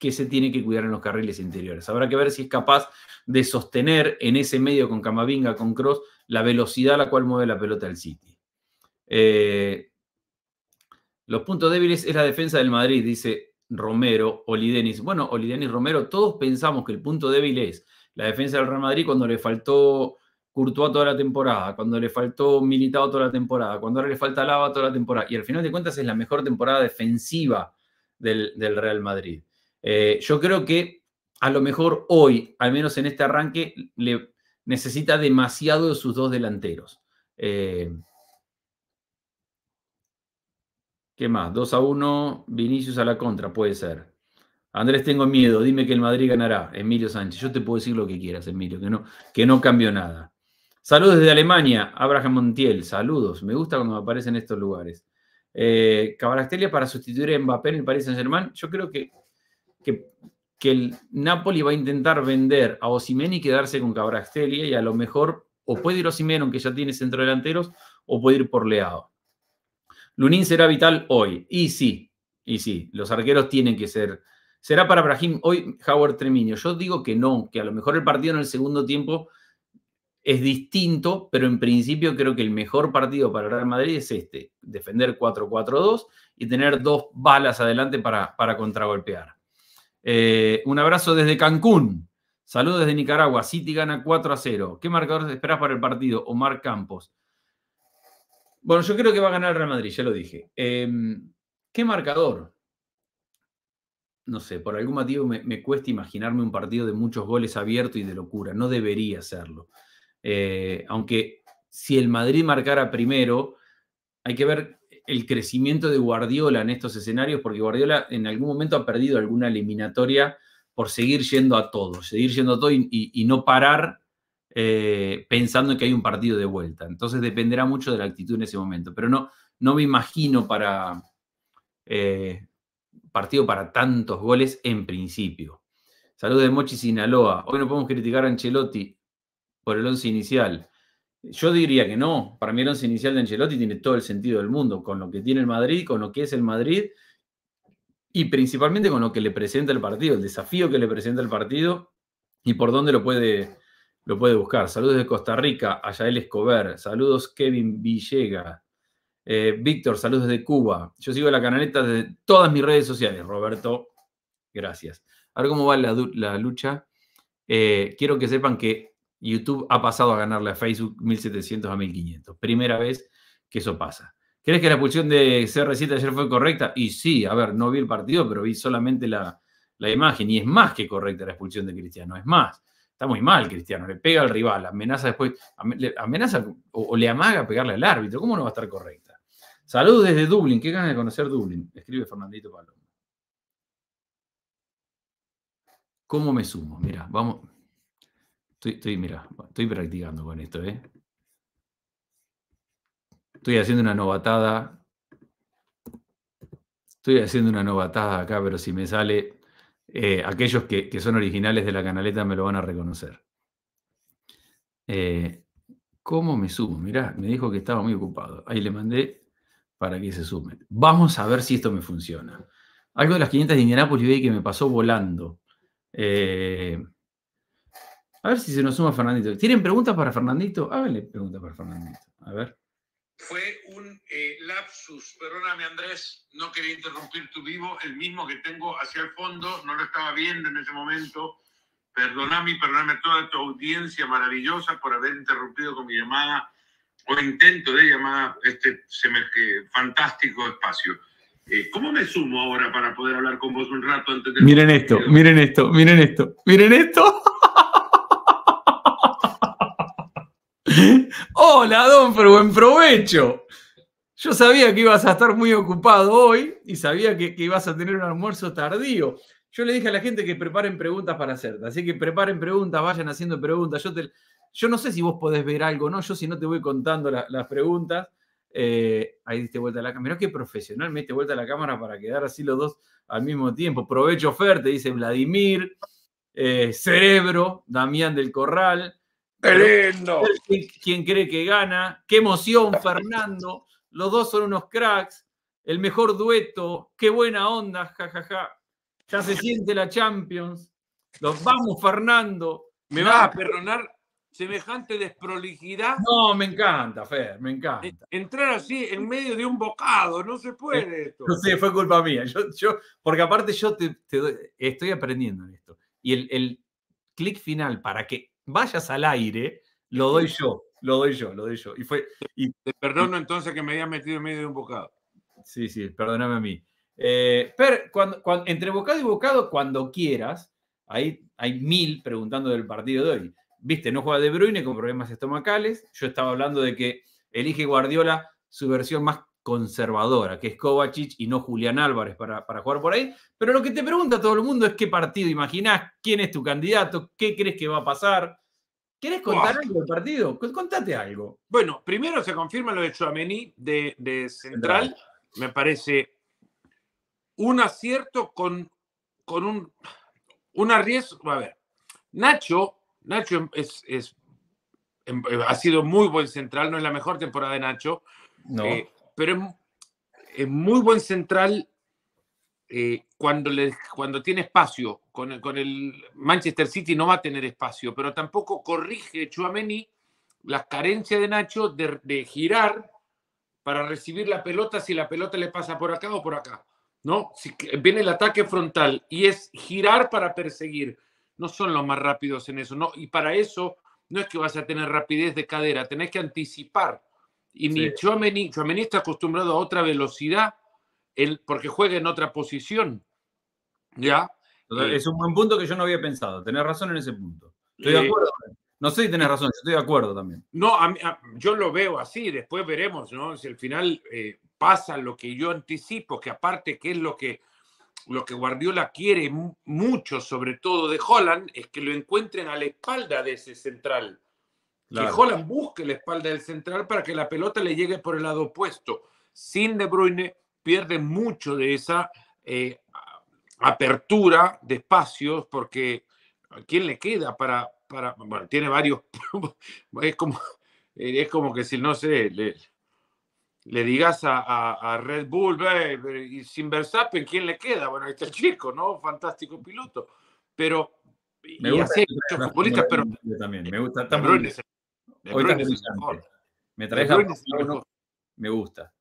que se tiene que cuidar en los carriles interiores. Habrá que ver si es capaz de sostener en ese medio con Camavinga, con Cross, la velocidad a la cual mueve la pelota el City. Eh, los puntos débiles es la defensa del Madrid, dice Romero, Olidenis. Bueno, Olidenis Romero, todos pensamos que el punto débil es la defensa del Real Madrid cuando le faltó Courtois toda la temporada, cuando le faltó militado toda la temporada, cuando ahora le falta Lava toda la temporada. Y al final de cuentas es la mejor temporada defensiva del Real Madrid. Eh, yo creo que a lo mejor hoy, al menos en este arranque, le necesita demasiado de sus dos delanteros. Eh, ¿Qué más? 2 a 1, Vinicius a la contra, puede ser. Andrés, tengo miedo, dime que el Madrid ganará. Emilio Sánchez, yo te puedo decir lo que quieras, Emilio, que no, que no nada. Saludos desde Alemania, Abraham Montiel, saludos. Me gusta cuando me aparecen estos lugares. Eh, para sustituir a Mbappé en el Paris Saint Germain, yo creo que que, el Napoli va a intentar vender a Osimén y quedarse con Cabrastelia y a lo mejor o puede ir Osimén, aunque ya tiene centro delanteros o puede ir por Leao. Lunin será vital hoy. Y sí, y sí, los arqueros tienen que ser. Será para Brahim hoy Howard Tremiño. Yo digo que no, que a lo mejor el partido en el segundo tiempo es distinto, pero en principio creo que el mejor partido para el Real Madrid es este, defender 4-4-2 y tener dos balas adelante para, para contragolpear. Eh, un abrazo desde Cancún. Saludos desde Nicaragua. City gana 4 a 0. ¿Qué marcador esperás para el partido? Omar Campos. Bueno, yo creo que va a ganar el Real Madrid, ya lo dije. Em, ¿Qué marcador? No sé, por algún motivo me, cuesta imaginarme un partido de muchos goles abierto y de locura. No debería serlo. Eh, aunque si el Madrid marcara primero, hay que ver el crecimiento de Guardiola en estos escenarios, porque Guardiola en algún momento ha perdido alguna eliminatoria por seguir yendo a todo, seguir yendo a todo y, no parar eh, pensando que hay un partido de vuelta. Entonces dependerá mucho de la actitud en ese momento, pero no, no me imagino para eh, partido para tantos goles en principio. Saludos de Mochi Sinaloa. Hoy no podemos criticar a Ancelotti por el once inicial. Yo diría que no. Para mí el once inicial de Angelotti tiene todo el sentido del mundo, con lo que tiene el Madrid, con lo que es el Madrid y principalmente con lo que le presenta el partido, el desafío que le presenta el partido y por dónde lo puede, lo puede buscar. Saludos de Costa Rica, a Escobar. Saludos Kevin Villega. Eh, Víctor, saludos de Cuba. Yo sigo la canaleta de todas mis redes sociales. Roberto, gracias. A ver cómo va la, la lucha. Eh, quiero que sepan que YouTube ha pasado a ganarle a Facebook 1700 a 1500. Primera vez que eso pasa. ¿Crees que la expulsión de CR7 ayer fue correcta? Y sí, a ver, no vi el partido, pero vi solamente la, imagen. Y es más que correcta la expulsión de Cristiano, es más. Está muy mal Cristiano, le pega al rival, amenaza después, amenaza o, le amaga pegarle al árbitro. ¿Cómo no va a estar correcta? Saludos desde Dublín, qué ganas de conocer Dublín, escribe Fernandito Paloma. ¿Cómo me sumo? Mira, vamos, Estoy, estoy practicando con esto, ¿eh? Estoy haciendo una novatada. Estoy haciendo una novatada acá, pero si me sale, eh, aquellos que, son originales de la canaleta me lo van a reconocer. Eh, ¿Cómo me sumo? Mirá, me dijo que estaba muy ocupado. Ahí le mandé para que se sume. Vamos a ver si esto me funciona. Algo de las 500 de Indianápolis que me pasó volando. Eh, a ver si se nos suma Fernandito. ¿Tienen preguntas para Fernandito? Háganle preguntas para Fernandito. A ver. Fue un eh, lapsus, perdóname Andrés, no quería interrumpir tu vivo, el mismo que tengo hacia el fondo, no lo estaba viendo en ese momento. Perdóname y perdóname a toda tu audiencia maravillosa por haber interrumpido con mi llamada o intento de llamada este fantástico espacio. Eh, ¿Cómo me sumo ahora para poder hablar con vos un rato antes de... Miren esto, miren esto, miren esto, miren esto. Hola, Don, pero buen provecho. Yo sabía que ibas a estar muy ocupado hoy y sabía que, ibas a tener un almuerzo tardío. Yo le dije a la gente que preparen preguntas para hacerte, así que preparen preguntas, vayan haciendo preguntas. Yo, te, yo no sé si vos podés ver algo, ¿no? Yo si no te voy contando las preguntas. Eh, ahí diste vuelta a la cámara. Mirá qué profesional, me diste vuelta a la cámara para quedar así los dos al mismo tiempo. Provecho Fer, te dice Vladimir. Eh, Cerebro, Damián del Corral. ¡Qué ¿Quién cree que gana? ¡Qué emoción, Fernando! Los dos son unos cracks. El mejor dueto. ¡Qué buena onda! jajaja ja, ja. Ya se siente la Champions. Los vamos, Fernando. ¿Me vas a perdonar semejante desprolijidad? No, me encanta, Fer, me encanta. Eh, entrar así en medio de un bocado, no se puede eh, esto. No sé, fue culpa mía. Yo, porque aparte yo te, estoy aprendiendo en esto. Y el, el clic final para que vayas al aire, lo doy yo, lo doy yo, lo doy yo. Y fue, y, Te perdono entonces que me había metido en medio de un bocado. Sí, sí, perdóname a mí. Eh, pero entre bocado y bocado, cuando quieras, ahí hay mil preguntando del partido de hoy. Viste, no juega De Bruyne con problemas estomacales. Yo estaba hablando de que elige Guardiola su versión más conservadora, que es Kovacic y no Julián Álvarez para, para, jugar por ahí. Pero lo que te pregunta todo el mundo es qué partido imaginás, quién es tu candidato, qué crees que va a pasar. ¿Quieres contar algo del partido? Contate algo. Bueno, primero se confirma lo de Chouameni, de, de Central. Me parece un acierto con, con un, un arriesgo. A ver, Nacho, Nacho es, em, ha sido muy buen central, no es la mejor temporada de Nacho, no. Eh, pero es, muy buen central eh, cuando, le, cuando tiene espacio, con el, Manchester City no va a tener espacio, pero tampoco corrige Chuameni las carencias de Nacho de, girar para recibir la pelota si la pelota le pasa por acá o por acá. ¿no? Si viene el ataque frontal y es girar para perseguir. No son los más rápidos en eso. ¿no? Y para eso no es que vas a tener rapidez de cadera, tenés que anticipar. Y ni Chuameni, Chuameni está acostumbrado a otra velocidad porque juega en otra posición. ¿Ya? Eh, es un buen punto que yo no había pensado. Tenés razón en ese punto. Estoy de eh, acuerdo. No sé si tenés razón, estoy de acuerdo también. No, yo lo veo así, después veremos, ¿no? Si al final eh, pasa lo que yo anticipo, que aparte que es lo que, lo que Guardiola quiere mucho, sobre todo de Holland, es que lo encuentren a la espalda de ese central. Que Holland busque la espalda del central para que la pelota le llegue por el lado opuesto, sin De Bruyne, pierde mucho de esa eh, apertura de espacios porque ¿a quién le queda para, bueno, tiene varios, es como, es como que si no sé, le, le digas a, Red Bull, y sin Verstappen, ¿quién le queda? Bueno, este chico, ¿no? Fantástico piloto. Pero, me gusta, pero... también, me gusta. También, me gusta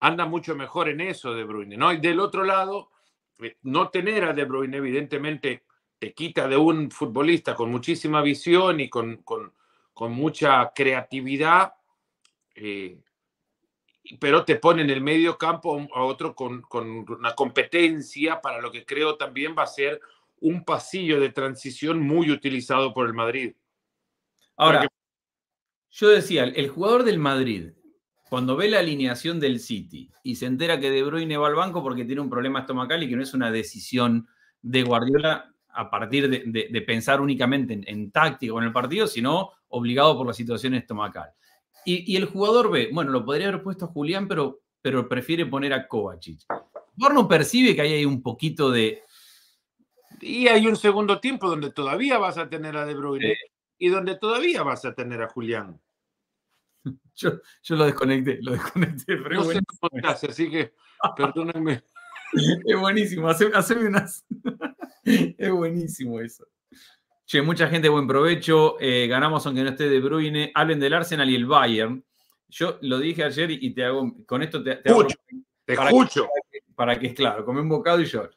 anda mucho mejor en eso De Bruyne, ¿no? Y del otro lado, eh, no tener a De Bruyne evidentemente te quita de un futbolista con muchísima visión y con, con, con mucha creatividad, eh, pero te pone en el medio campo a otro con, con una competencia para lo que creo también va a ser un pasillo de transición muy utilizado por el Madrid. Ahora, yo decía, el jugador del Madrid cuando ve la alineación del City y se entera que De Bruyne va al banco porque tiene un problema estomacal y que no es una decisión de Guardiola a partir de, pensar únicamente en, táctico táctica o en el partido, sino obligado por la situación estomacal. Y, el jugador ve, bueno, lo podría haber puesto a Julián, pero, pero prefiere poner a Kovacic. Borno percibe que ahí hay un poquito de... Y hay un segundo tiempo donde todavía vas a tener a De Bruyne y donde todavía vas a tener a Julián. Yo, lo desconecté, lo desconecté. Pero no así que perdónenme. es buenísimo, hace, hace unas. es buenísimo eso. Che, mucha gente, buen provecho. Eh, ganamos aunque no esté De Bruyne. Hablen del Arsenal y el Bayern. Yo lo dije ayer y te hago. Con esto te, escucho, para Que, para que es claro, comé un bocado y yo.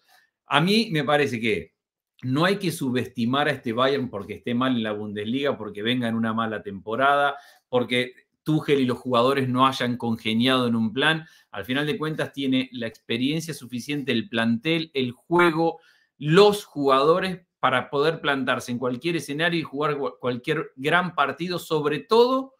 A mí me parece que no hay que subestimar a este Bayern porque esté mal en la Bundesliga, porque venga en una mala temporada, porque y los jugadores no hayan congeniado en un plan. Al final de cuentas tiene la experiencia suficiente, el plantel, el juego, los jugadores para poder plantarse en cualquier escenario y jugar cualquier gran partido, sobre todo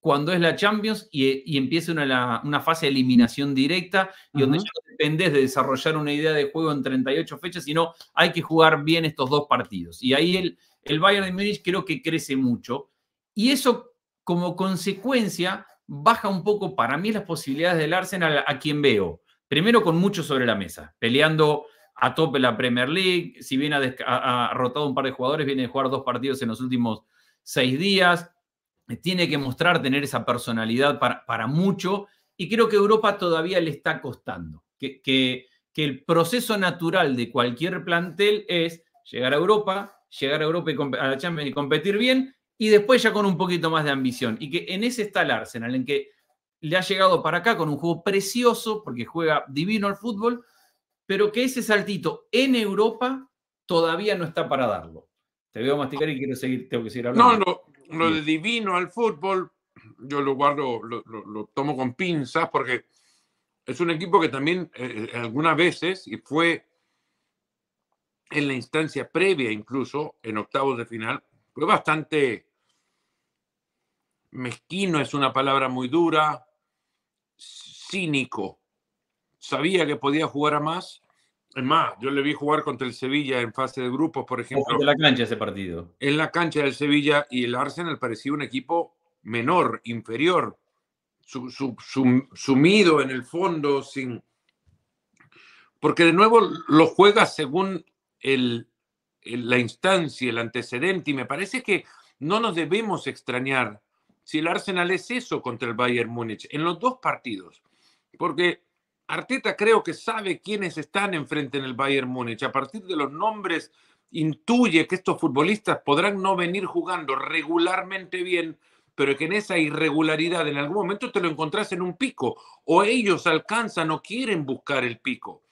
cuando es la Champions y, empieza una, fase de eliminación directa y donde ya no dependés de desarrollar una idea de juego en 38 fechas, sino hay que jugar bien estos dos partidos. Y ahí el, el Bayern de Múnich creo que crece mucho. Y eso como consecuencia baja un poco para mí las posibilidades del Arsenal a quien veo. Primero con mucho sobre la mesa, peleando a tope la Premier League, si bien ha, rotado un par de jugadores, viene a jugar dos partidos en los últimos seis días, tiene que mostrar tener esa personalidad para, mucho y creo que Europa todavía le está costando, que, el proceso natural de cualquier plantel es llegar a Europa, llegar a Europa y a la Champions y competir bien, y después ya con un poquito más de ambición. Y que en ese está el Arsenal, en que le ha llegado para acá con un juego precioso, porque juega divino al fútbol, pero que ese saltito en Europa todavía no está para darlo. Te veo masticar y quiero seguir, tengo que seguir hablando. No, no, lo de divino al fútbol, yo lo guardo, lo, tomo con pinzas, porque es un equipo que también eh, eh, algunas veces, y fue en la instancia previa incluso, en octavos de final, fue bastante mezquino es una palabra muy dura, cínico. Sabía que podía jugar a más. Es más, yo le vi jugar contra el Sevilla en fase de grupos, por ejemplo. En la cancha ese partido. En la cancha del Sevilla y el Arsenal parecía un equipo menor, inferior, sumido en el fondo, sin... Porque de nuevo lo juega según la instancia, el antecedente, y me parece que no nos debemos extrañar si el Arsenal es eso contra el Bayern Múnich, en los dos partidos. Porque Arteta creo que sabe quiénes están enfrente en el Bayern Múnich. A partir de los nombres, intuye que estos futbolistas podrán no venir jugando regularmente bien, pero que en esa irregularidad en algún momento te lo encontrás en un pico. O ellos alcanzan o quieren buscar el pico.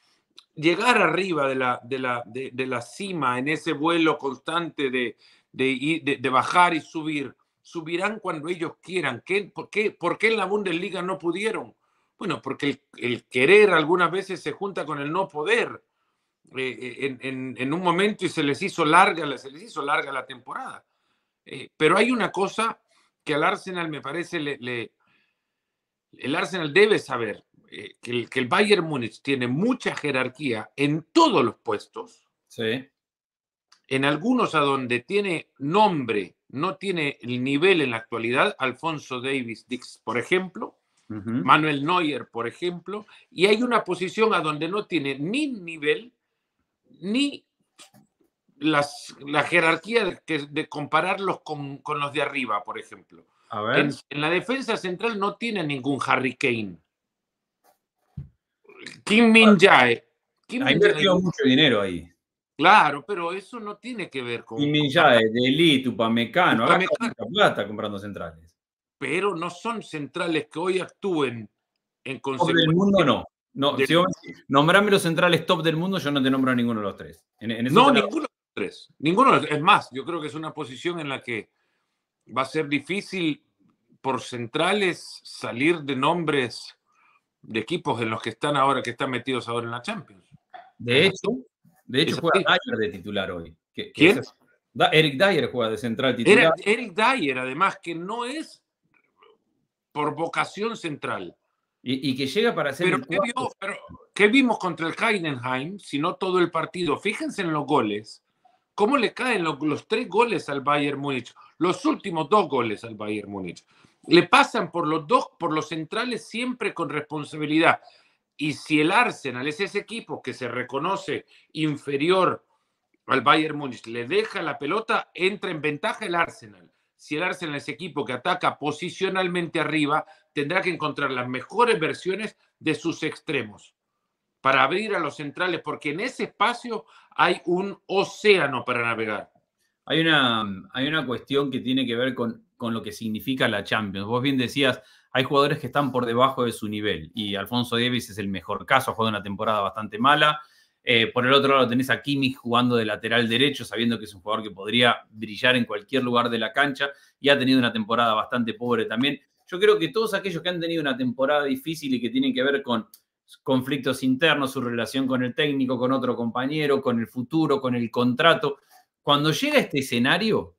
Llegar arriba de la, de la, de, de la cima en ese vuelo constante de, de bajar y subir subirán cuando ellos quieran. ¿Qué, por, qué, en la Bundesliga no pudieron? Bueno, porque el, querer algunas veces se junta con el no poder eh, eh, en, un momento y se les hizo larga, se les hizo larga la temporada. Eh, pero hay una cosa que al Arsenal me parece el Arsenal debe saber que, el, que, el, Bayern Múnich tiene mucha jerarquía en todos los puestos. En algunos a donde tiene nombre no tiene el nivel en la actualidad, Alfonso Davis Dix, por ejemplo, Manuel Neuer, por ejemplo, y hay una posición a donde no tiene ni nivel ni la jerarquía de, compararlos con, los de arriba, por ejemplo. En, la defensa central no tiene ningún Harry Kane. Kim Min Jae. ha invertido mucho dinero ahí. Claro, pero eso no tiene que ver con. Y de Delito, Tupamecano, está comprando centrales. Pero no son centrales que hoy actúen en consecuencia. Top del mundo no. no los centrales top del mundo, yo no te nombro a ninguno de los tres. no, ninguno de los tres. Ninguno de los Es más, yo creo que es una posición en la que va a ser difícil por centrales salir de nombres de equipos en los que están ahora, que están metidos ahora en la Champions. De hecho, de hecho, juega Dyer de titular hoy. ¿Quién? Eric Dyer juega de central titular. Eric, Eric Dyer, además, que no es por vocación central. Y, que llega para hacer Pero, ¿qué, ¿qué vimos contra el Heidenheim? Si no todo el partido. Fíjense en los goles. ¿Cómo le caen los, tres goles al Bayern Múnich? Los últimos dos goles al Bayern Múnich. Le pasan por los dos, por los centrales siempre con responsabilidad. Y si el Arsenal es ese equipo que se reconoce inferior al Bayern Múnich, le deja la pelota, entra en ventaja el Arsenal. Si el Arsenal es equipo que ataca posicionalmente arriba, tendrá que encontrar las mejores versiones de sus extremos para abrir a los centrales, porque en ese espacio hay un océano para navegar. Hay una, hay una cuestión que tiene que ver con con lo que significa la Champions. Vos bien decías, hay jugadores que están por debajo de su nivel y Alfonso Davis es el mejor caso, ha jugado una temporada bastante mala. Eh, por el otro lado tenés a Kimmich jugando de lateral derecho, sabiendo que es un jugador que podría brillar en cualquier lugar de la cancha y ha tenido una temporada bastante pobre también. Yo creo que todos aquellos que han tenido una temporada difícil y que tienen que ver con conflictos internos, su relación con el técnico, con otro compañero, con el futuro, con el contrato, cuando llega este escenario,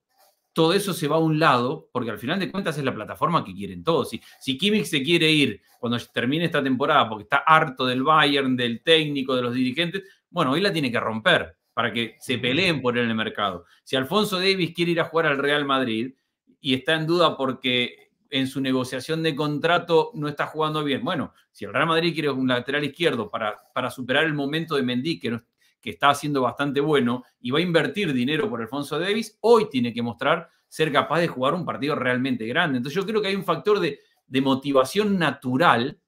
todo eso se va a un lado, porque al final de cuentas es la plataforma que quieren todos. Si, si se quiere ir cuando termine esta temporada porque está harto del Bayern, del técnico, de los dirigentes, bueno, hoy la tiene que romper para que se peleen por él en el mercado. Si Alfonso Davis quiere ir a jugar al Real Madrid y está en duda porque en su negociación de contrato no está jugando bien, bueno, si el Real Madrid quiere un lateral izquierdo para, para superar el momento de Mendy, que no, que está haciendo bastante bueno y va a invertir dinero por Alfonso Davis, hoy tiene que mostrar ser capaz de jugar un partido realmente grande. Entonces yo creo que hay un factor de, motivación natural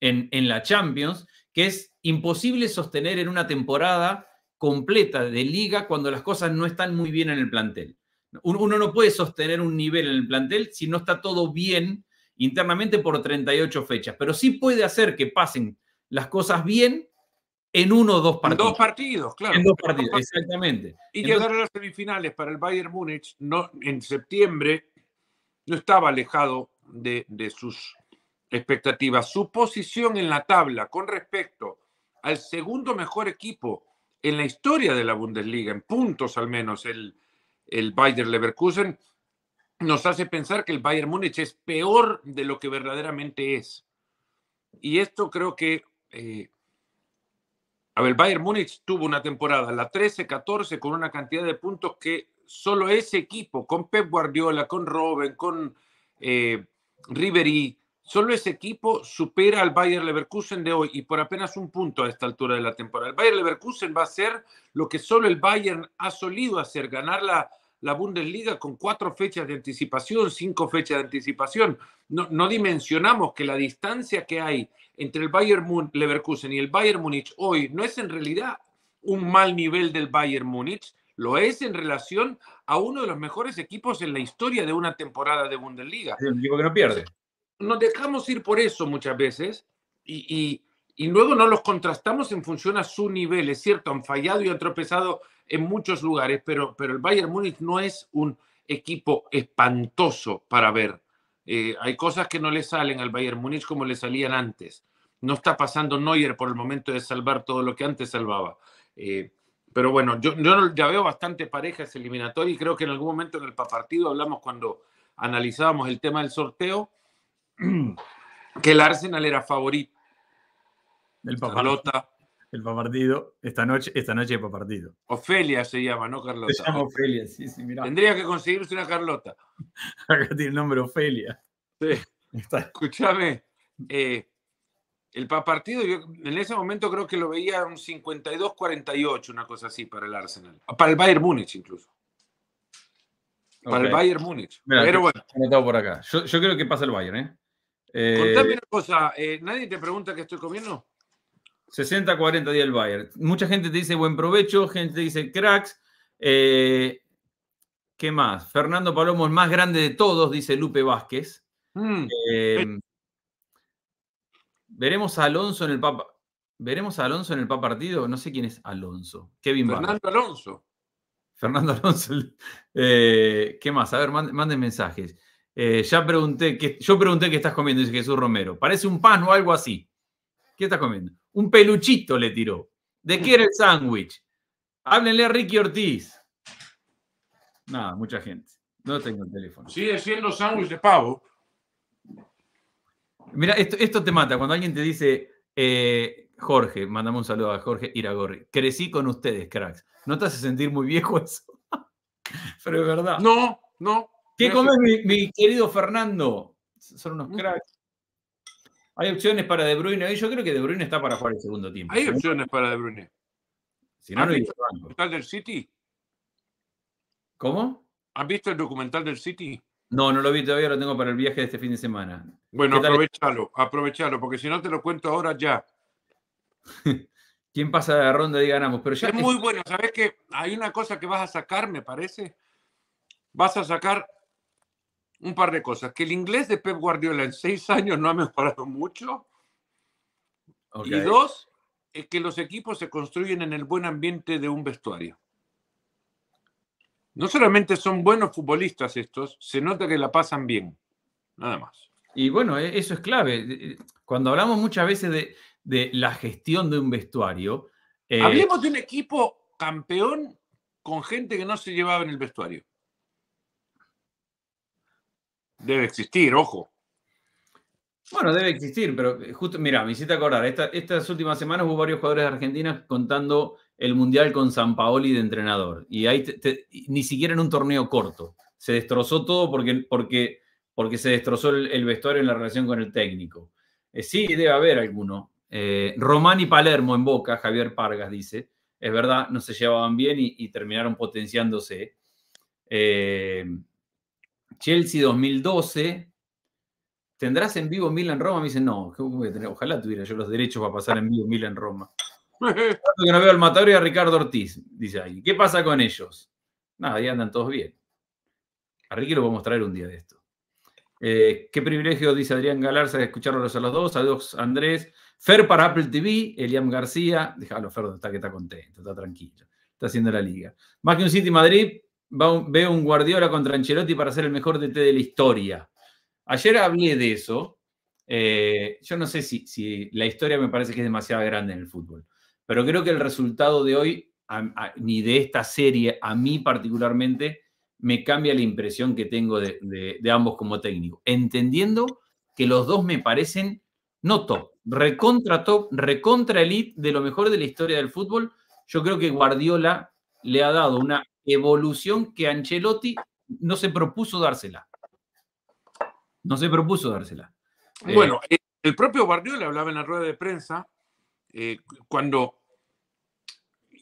en, en la Champions que es imposible sostener en una temporada completa de liga cuando las cosas no están muy bien en el plantel. Uno no puede sostener un nivel en el plantel si no está todo bien internamente por 38 fechas, pero sí puede hacer que pasen las cosas bien en uno o dos partidos. En dos partidos, claro. En dos partidos, exactamente. Y llegar a las semifinales para el Bayern Múnich no, en septiembre no estaba alejado de, sus expectativas. Su posición en la tabla con respecto al segundo mejor equipo en la historia de la Bundesliga, en puntos al menos, el, el Bayern Leverkusen, nos hace pensar que el Bayern Múnich es peor de lo que verdaderamente es. Y esto creo que eh, a ver, Bayern Múnich tuvo una temporada, la 13-14, con una cantidad de puntos que solo ese equipo, con Pep Guardiola, con Robben, con eh, Ribery, solo ese equipo supera al Bayern Leverkusen de hoy y por apenas un punto a esta altura de la temporada. El Bayern Leverkusen va a hacer lo que solo el Bayern ha solido hacer, ganar la, la Bundesliga con cuatro fechas de anticipación, cinco fechas de anticipación. No, dimensionamos que la distancia que hay entre el Bayern munich Leverkusen y el Bayern Múnich hoy no es en realidad un mal nivel del Bayern Múnich, lo es en relación a uno de los mejores equipos en la historia de una temporada de Bundesliga. El equipo que no pierde. Nos dejamos ir por eso muchas veces y, y luego no los contrastamos en función a su nivel. Es cierto, han fallado y han tropezado en muchos lugares, pero, pero el Bayern Múnich no es un equipo espantoso para ver. Eh, hay cosas que no le salen al Bayern Múnich como le salían antes. No está pasando Neuer por el momento de salvar todo lo que antes salvaba. Eh, pero bueno, yo, ya veo bastante parejas eliminatorias y creo que en algún momento en el partido hablamos cuando analizábamos el tema del sorteo que el Arsenal era favorito. del papalota el partido esta noche, esta noche partido. Ofelia se llama, ¿no, Carlota? Se Ofelia, sí, sí, mira. Tendría que conseguirse una Carlota. Acá tiene el nombre Ofelia. Sí. Escúchame, eh, el partido, en ese momento creo que lo veía un 52-48, una cosa así para el Arsenal. Para el Bayern Múnich incluso. Para el Bayern Múnich. Pero bueno. por Yo, creo que pasa el Bayern, ¿eh? Contame eh, una cosa, eh, ¿nadie te pregunta qué estoy comiendo? 60-40 día el Bayern. Mucha gente te dice buen provecho, gente te dice cracks. Eh, ¿Qué más? Fernando Palomo es más grande de todos, dice Lupe Vázquez. Mm. Eh, veremos a Alonso en el Papa. ¿Veremos a Alonso en el Papa partido? No sé quién es Alonso. Kevin Fernando Alonso. Fernando Alonso. Eh, ¿Qué más? A ver, manden, mensajes. ya pregunté, que, yo pregunté qué estás comiendo, dice Jesús Romero. Parece un pan o algo así. ¿Qué estás comiendo? Un peluchito le tiró. ¿De qué era el sándwich? Háblenle a Ricky Ortiz. Nada, mucha gente. No tengo el teléfono. Sigue siendo sándwich de pavo. Mira, esto, esto, te mata. Cuando alguien te dice, eh, Jorge, mandame un saludo a Jorge Iragorri. Crecí con ustedes, cracks. ¿No te hace sentir muy viejo eso? Pero es verdad. No, no. ¿Qué comes, mi, mi, querido Fernando? Son unos mm. cracks. Hay opciones para De Bruyne. Yo creo que De Bruyne está para jugar el segundo tiempo. Hay ¿eh? opciones para De Bruyne. Si no, visto el documental del City? ¿Cómo? ¿Has visto el documental del City? No, no lo vi todavía, lo tengo para el viaje de este fin de semana. Bueno, aprovechalo, aprovechalo, porque si no te lo cuento ahora ya. ¿Quién pasa de la ronda y ganamos? Pero es, muy bueno, ¿sabes que Hay una cosa que vas a sacar, me parece. Vas a sacar un par de cosas. Que el inglés de Pep Guardiola en seis años no ha mejorado mucho. Y dos, es que los equipos se construyen en el buen ambiente de un vestuario. No solamente son buenos futbolistas estos, se nota que la pasan bien. Nada más. Y bueno, e, eso es clave. Cuando hablamos muchas veces de, la gestión de un vestuario. Eh, Hablemos de un equipo campeón con gente que no se llevaba en el vestuario. Debe existir, ojo. Bueno, debe existir, pero eh, justo, mira, me hiciste acordar, estas últimas semanas hubo varios jugadores de Argentina contando el Mundial con San Paoli de entrenador. Y ahí ni siquiera en un torneo corto. Se destrozó todo porque, porque, porque se destrozó el, vestuario en la relación con el técnico. Eh, sí, debe haber alguno. Eh, Román y Palermo en Boca, Javier Pargas dice. Es verdad, no se llevaban bien y, y terminaron potenciándose. Eh, Chelsea 2012. ¿Tendrás en vivo Milan Roma? Me dicen, no, ojalá tuviera yo los derechos para pasar en vivo Milan Roma. que no veo al Matador y a Ricardo Ortiz, dice ahí ¿Qué pasa con ellos? Nada, ahí andan todos bien. A Ricky lo vamos a traer un día de esto. Eh, qué privilegio, dice Adrián Galarza, de escucharlos a los dos. dos Andrés. Fer para Apple TV, Eliam García. Déjalo, Fer, está que está contento, está tranquilo. Está haciendo la liga. Más que un City Madrid, Ve veo un Guardiola contra Ancelotti para ser el mejor DT de la historia. Ayer hablé de eso. Eh, yo no sé si, la historia me parece que es demasiado grande en el fútbol, pero creo que el resultado de hoy, ni de esta serie, a mí particularmente, me cambia la impresión que tengo de, de ambos como técnico, entendiendo que los dos me parecen no top, recontra top, recontra elite de lo mejor de la historia del fútbol. Yo creo que Guardiola le ha dado una evolución que Ancelotti no se propuso dársela. No se propuso dársela. Eh, bueno, eh, el propio Guardiola hablaba en la rueda de prensa eh, cuando.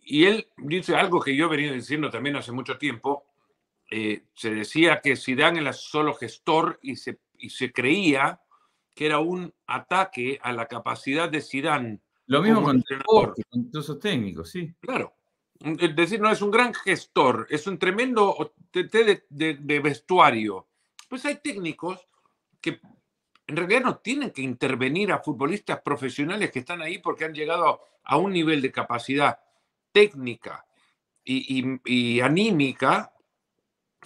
Y él dice algo que yo he venido diciendo también hace mucho tiempo. se decía que Zidane era solo gestor y se, creía que era un ataque a la capacidad de Zidane. Lo mismo con, entrenador. con todos técnicos, sí. Claro es decir, no es un gran gestor, es un tremendo de, de, vestuario. Pues hay técnicos que en realidad no tienen que intervenir a futbolistas profesionales que están ahí porque han llegado a un nivel de capacidad técnica y, anímica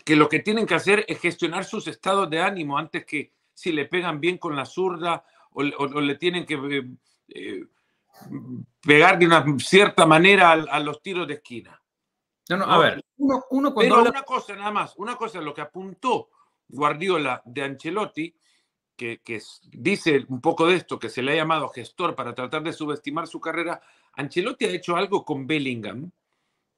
que lo que tienen que hacer es gestionar sus estados de ánimo antes que si le pegan bien con la zurda o, le tienen que eh, eh, pegar de una cierta manera a, los tiros de esquina. No, no, a ver. Pero una cosa nada más, una cosa, lo que apuntó Guardiola de Ancelotti, que, dice un poco de esto, que se le ha llamado gestor para tratar de subestimar su carrera, Ancelotti ha hecho algo con Bellingham,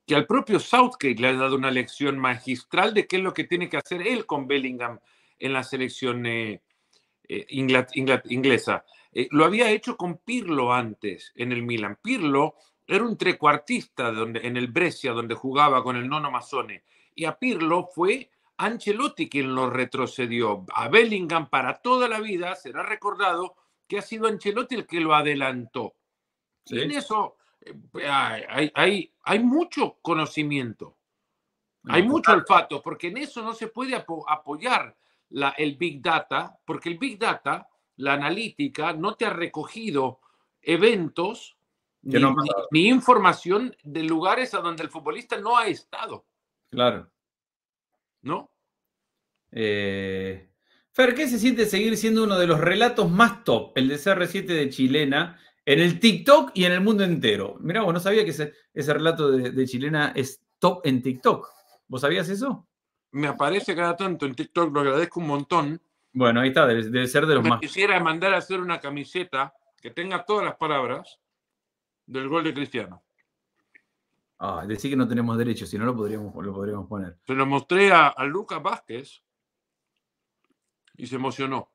que al propio Southgate le ha dado una lección magistral de qué es lo que tiene que hacer él con Bellingham en la selección eh, eh, inglesa. Eh, lo había hecho con Pirlo antes en el Milan. Pirlo era un trecuartista donde, en el Brescia, donde jugaba con el Nono Mazzone. Y a Pirlo fue Ancelotti quien lo retrocedió. A Bellingham para toda la vida será recordado que ha sido Ancelotti el que lo adelantó. en eso eh, hay, hay, mucho conocimiento, hay mucho olfato, porque en eso no se puede apoyar la, el Big Data, porque el Big Data la analítica no te ha recogido eventos ni, información de lugares a donde el futbolista no ha estado. Claro. ¿No? Eh, Fer, ¿qué se siente seguir siendo uno de los relatos más top, el de CR7 de Chilena, en el TikTok y en el mundo entero? Mirá, vos no sabía que ese, relato de, Chilena es top en TikTok. ¿Vos sabías eso? Me aparece cada tanto en TikTok, lo agradezco un montón. Bueno, ahí está, debe, ser de los más. Quisiera mandar a hacer una camiseta que tenga todas las palabras del gol de Cristiano. Ah, decir que no tenemos derecho, si no lo podríamos, lo podríamos poner. Se lo mostré a, a Lucas Vázquez y se emocionó.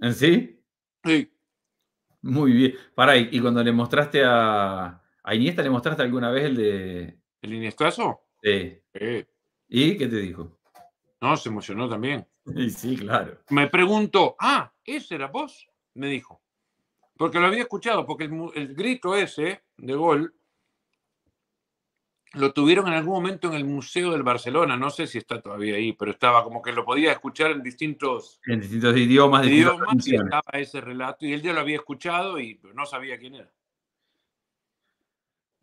¿En sí? Sí. Muy bien. ¿Para y, cuando le mostraste a, a, Iniesta, ¿le mostraste alguna vez el de. ¿El Iniestazo? sí. ¿Y qué te dijo? No, se emocionó también. Y sí, claro. Me preguntó, ah, ¿ese era vos? Me dijo. Porque lo había escuchado, porque el, grito ese de gol lo tuvieron en algún momento en el Museo del Barcelona, no sé si está todavía ahí, pero estaba como que lo podía escuchar en distintos, en distintos idiomas. y estaba ese relato y él ya lo había escuchado y no sabía quién era.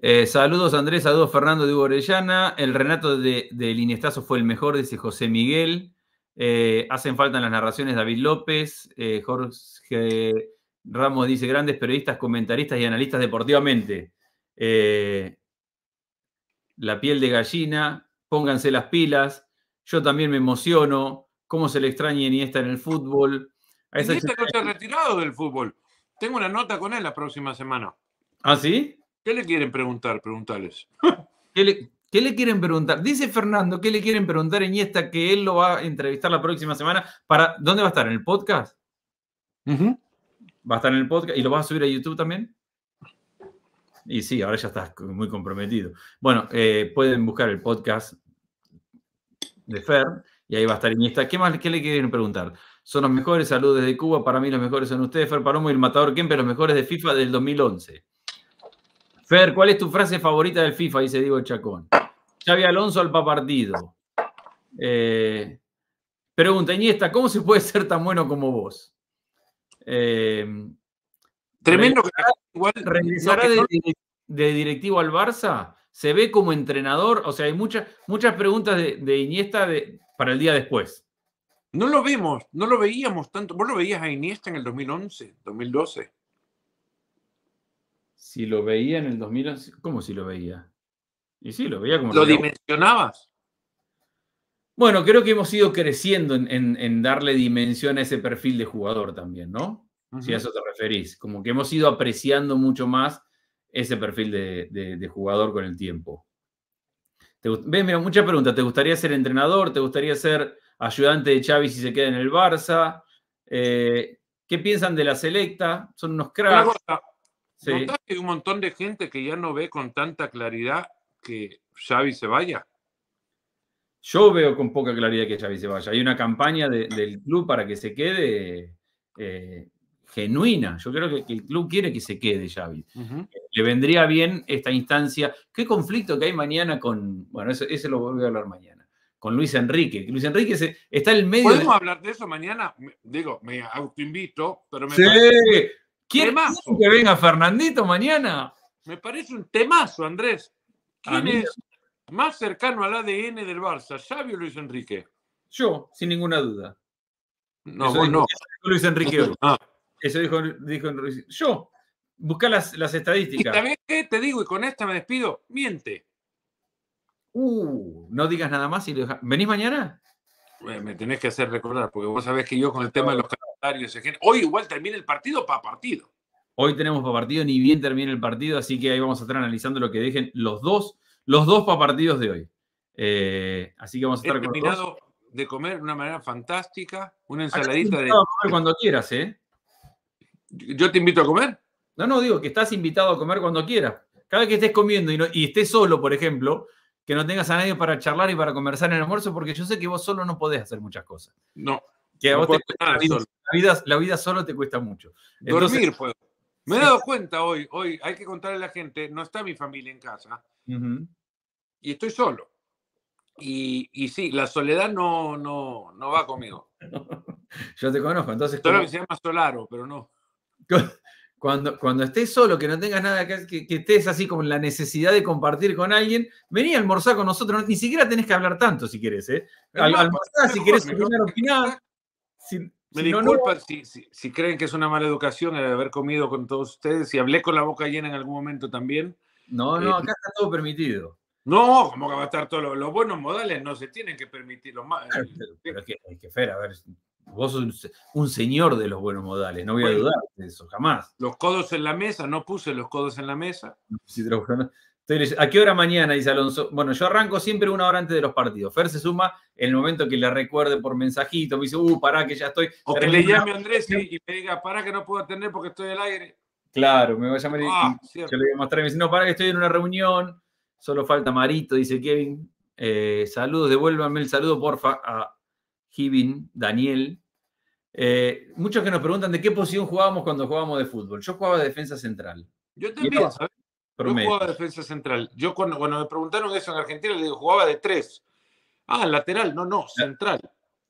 Eh, saludos Andrés, saludos Fernando de Hugo Orellana. El Renato de, del Inestazo fue el mejor, dice José Miguel. Eh, hacen falta en las narraciones David López, eh, Jorge Ramos dice, grandes periodistas, comentaristas y analistas deportivamente. Eh, la piel de gallina, pónganse las pilas, yo también me emociono, cómo se le extraña está en el fútbol. Este no retirado del fútbol. Tengo una nota con él la próxima semana. ¿Ah, sí? ¿Qué le quieren preguntar? Preguntarles. ¿Qué le, ¿Qué le quieren preguntar? Dice Fernando, ¿qué le quieren preguntar a Iniesta que él lo va a entrevistar la próxima semana? ¿Para dónde va a estar? ¿En el podcast? Uh -huh. ¿Va a estar en el podcast? va a estar en el podcast y lo vas a subir a YouTube también? Y sí, ahora ya estás muy comprometido. Bueno, eh, pueden buscar el podcast de Fer y ahí va a estar Iniesta. ¿Qué más qué le quieren preguntar? Son los mejores, saludos desde Cuba. Para mí los mejores son ustedes, Fer Palomo y el Matador Kempe, los mejores de FIFA del 2011. Fer, ¿cuál es tu frase favorita del FIFA? Dice Diego Chacón. Xavi Alonso al partido. Eh, pregunta, Iniesta, ¿cómo se puede ser tan bueno como vos? Eh, Tremendo igual, de, directivo al Barça. Se ve como entrenador, o sea, hay muchas, muchas preguntas de, Iniesta para el día después. No lo vemos, no lo veíamos tanto. Vos lo veías a Iniesta en el 2011, 2012. Si lo veía en el 2011, ¿cómo si lo veía? Y sí, lo veía como... Lo dimensionabas. Bueno, creo que hemos ido creciendo en, darle dimensión a ese perfil de jugador también, ¿no? Si a eso te referís. Como que hemos ido apreciando mucho más ese perfil de, jugador con el tiempo. ves, mira, muchas preguntas. ¿Te gustaría ser entrenador? ¿Te gustaría ser ayudante de Xavi si se queda en el Barça? Eh, ¿Qué piensan de la selecta? Son unos cracks. hay un montón de gente que ya no ve con tanta claridad que Xavi se vaya? Yo veo con poca claridad que Xavi se vaya. Hay una campaña del club para que se quede eh, genuina. Yo creo que, el club quiere que se quede Xavi. Le vendría bien esta instancia. ¿Qué conflicto que hay mañana con... Bueno, ese, lo voy a hablar mañana. Con Luis Enrique. Luis Enrique está en medio... ¿Podemos hablar de eso mañana? Digo, me autoinvito, pero me... Sí. Parece... que venga Fernandito mañana? Me parece un temazo, Andrés. ¿Quién es más cercano al ADN del Barça, Xavi o Luis Enrique? Yo, sin ninguna duda. No, eso dijo, no. Luis Enrique. Ah. Eso dijo, dijo Yo, buscá las, las estadísticas. Y también ¿qué te digo, y con esta me despido, miente. Uh, no digas nada más y ¿Venís mañana? Me tenés que hacer recordar, porque vos sabés que yo con el tema de los calendarios, hoy igual termina el partido para partido. Hoy tenemos para partido, ni bien termina el partido, así que ahí vamos a estar analizando lo que dejen los dos, los dos para partidos de hoy. Eh, así que vamos a estar con terminado de comer de una manera fantástica, una ensaladita de. comer Cuando quieras, ¿eh? ¿Yo te invito a comer? No, no, digo que estás invitado a comer cuando quieras. Cada vez que estés comiendo y, estés solo, por ejemplo, que no tengas a nadie para charlar y para conversar en el almuerzo, porque yo sé que vos solo no podés hacer muchas cosas. No. Que a vos te cuesta, la, vida, solo te cuesta mucho. Dormir puedo. Me he dado cuenta hoy, hoy hay que contarle a la gente, no está mi familia en casa y estoy solo. Y, sí, la soledad no, no, no va conmigo. Yo te conozco, entonces... se Solaro, pero no. Cuando, cuando estés solo, que no tengas nada, que, que, que estés así con la necesidad de compartir con alguien, vení a almorzar con nosotros. Ni siquiera tenés que hablar tanto si quieres. ¿eh? almorzar, si querés opinar, opinar. Me si disculpan Si, creen que es una mala educación el haber comido con todos ustedes. y hablé con la boca llena en algún momento también. No, no, eh, acá está todo permitido. No, como que va a estar todo. los buenos modales no se tienen que permitir. Los ah, eh, pero, que, es a ver, vos sos un, señor de los buenos modales, no voy a dudar de eso, jamás. Los codos en la mesa, no puse los codos en la mesa. Sí, ¿a qué hora mañana? Dice Alonso. Bueno, yo arranco siempre una hora antes de los partidos. Fer se suma en el momento que le recuerde por mensajito, me dice, uh, pará que ya estoy. O que le llame a Andrés y, me diga, pará que no puedo atender porque estoy al aire. Claro, me voy a llamar y, ah, le voy a mostrar y me dice, no, pará que estoy en una reunión, solo falta Marito, dice Kevin. Eh, saludos, devuélvanme el saludo, porfa, a Kevin, Daniel. Eh, muchos que nos preguntan de qué posición jugábamos cuando jugábamos de fútbol. Yo jugaba de defensa central. Yo también, jugaba defensa central. Yo cuando, me preguntaron eso en Argentina, le digo, jugaba de tres. Ah, lateral, no, no, central.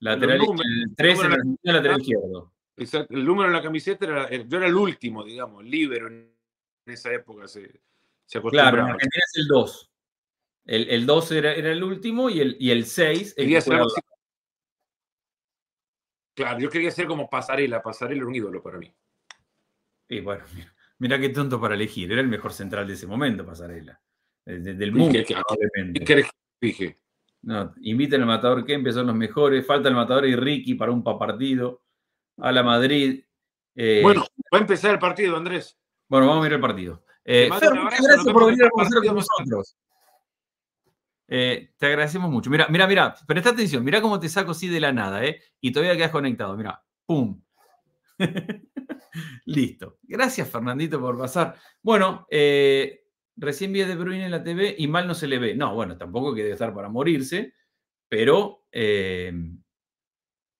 Lateral, el lateral izquierdo. el número en la camiseta, era, eh, yo era el último, digamos, libero en, esa época. Se, se claro, en Argentina es el 2. El, el 2 era, el último y el, y el 6 Claro, yo quería ser como pasarela, pasarela era un ídolo para mí. Y bueno, mira. Mirá qué tonto para elegir. Era el mejor central de ese momento, Pasarela. Eh, del mundo, que, Que, no, al Matador que son los mejores. Falta el Matador y Ricky para un partido. A la Madrid. Eh, bueno, va a empezar el partido, Andrés. Bueno, vamos a mirar el partido. Eh, gracias por venir a conocer con nosotros. te agradecemos mucho. Mira, mira, mira, presta atención, mira cómo te saco así de la nada, ¿eh? Y todavía quedas conectado, mira, pum. Listo. Gracias, Fernandito, por pasar. Bueno, eh, recién vi a De Bruyne en la TV y mal no se le ve. No, bueno, tampoco que debe estar para morirse, pero eh,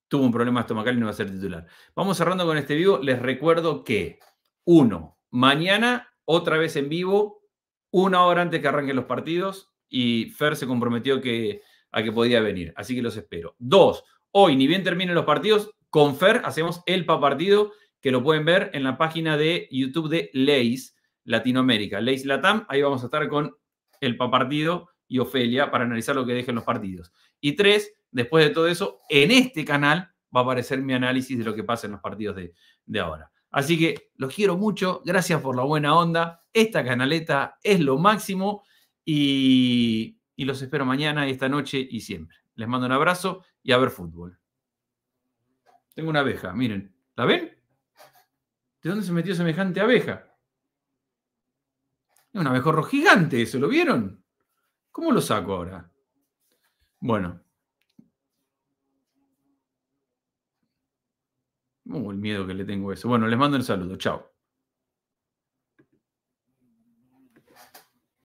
tuvo un problema estomacal y no va a ser titular. Vamos cerrando con este vivo. Les recuerdo que, uno, mañana otra vez en vivo, una hora antes que arranquen los partidos y Fer se comprometió que, a que podía venir, así que los espero. Dos, hoy, ni bien terminen los partidos, con Fer hacemos el pa partido que lo pueden ver en la página de YouTube de Leis Latinoamérica, Leis Latam. Ahí vamos a estar con el pa partido y Ofelia para analizar lo que dejen los partidos. Y tres, después de todo eso, en este canal va a aparecer mi análisis de lo que pasa en los partidos de, de ahora. Así que los quiero mucho, gracias por la buena onda. Esta canaleta es lo máximo y, y los espero mañana y esta noche y siempre. Les mando un abrazo y a ver fútbol. Tengo una abeja, miren. ¿La ven? ¿De dónde se metió semejante abeja? Es un abejorro gigante eso, ¿lo vieron? ¿Cómo lo saco ahora? Bueno. el miedo que le tengo a eso. Bueno, les mando un saludo. Chao.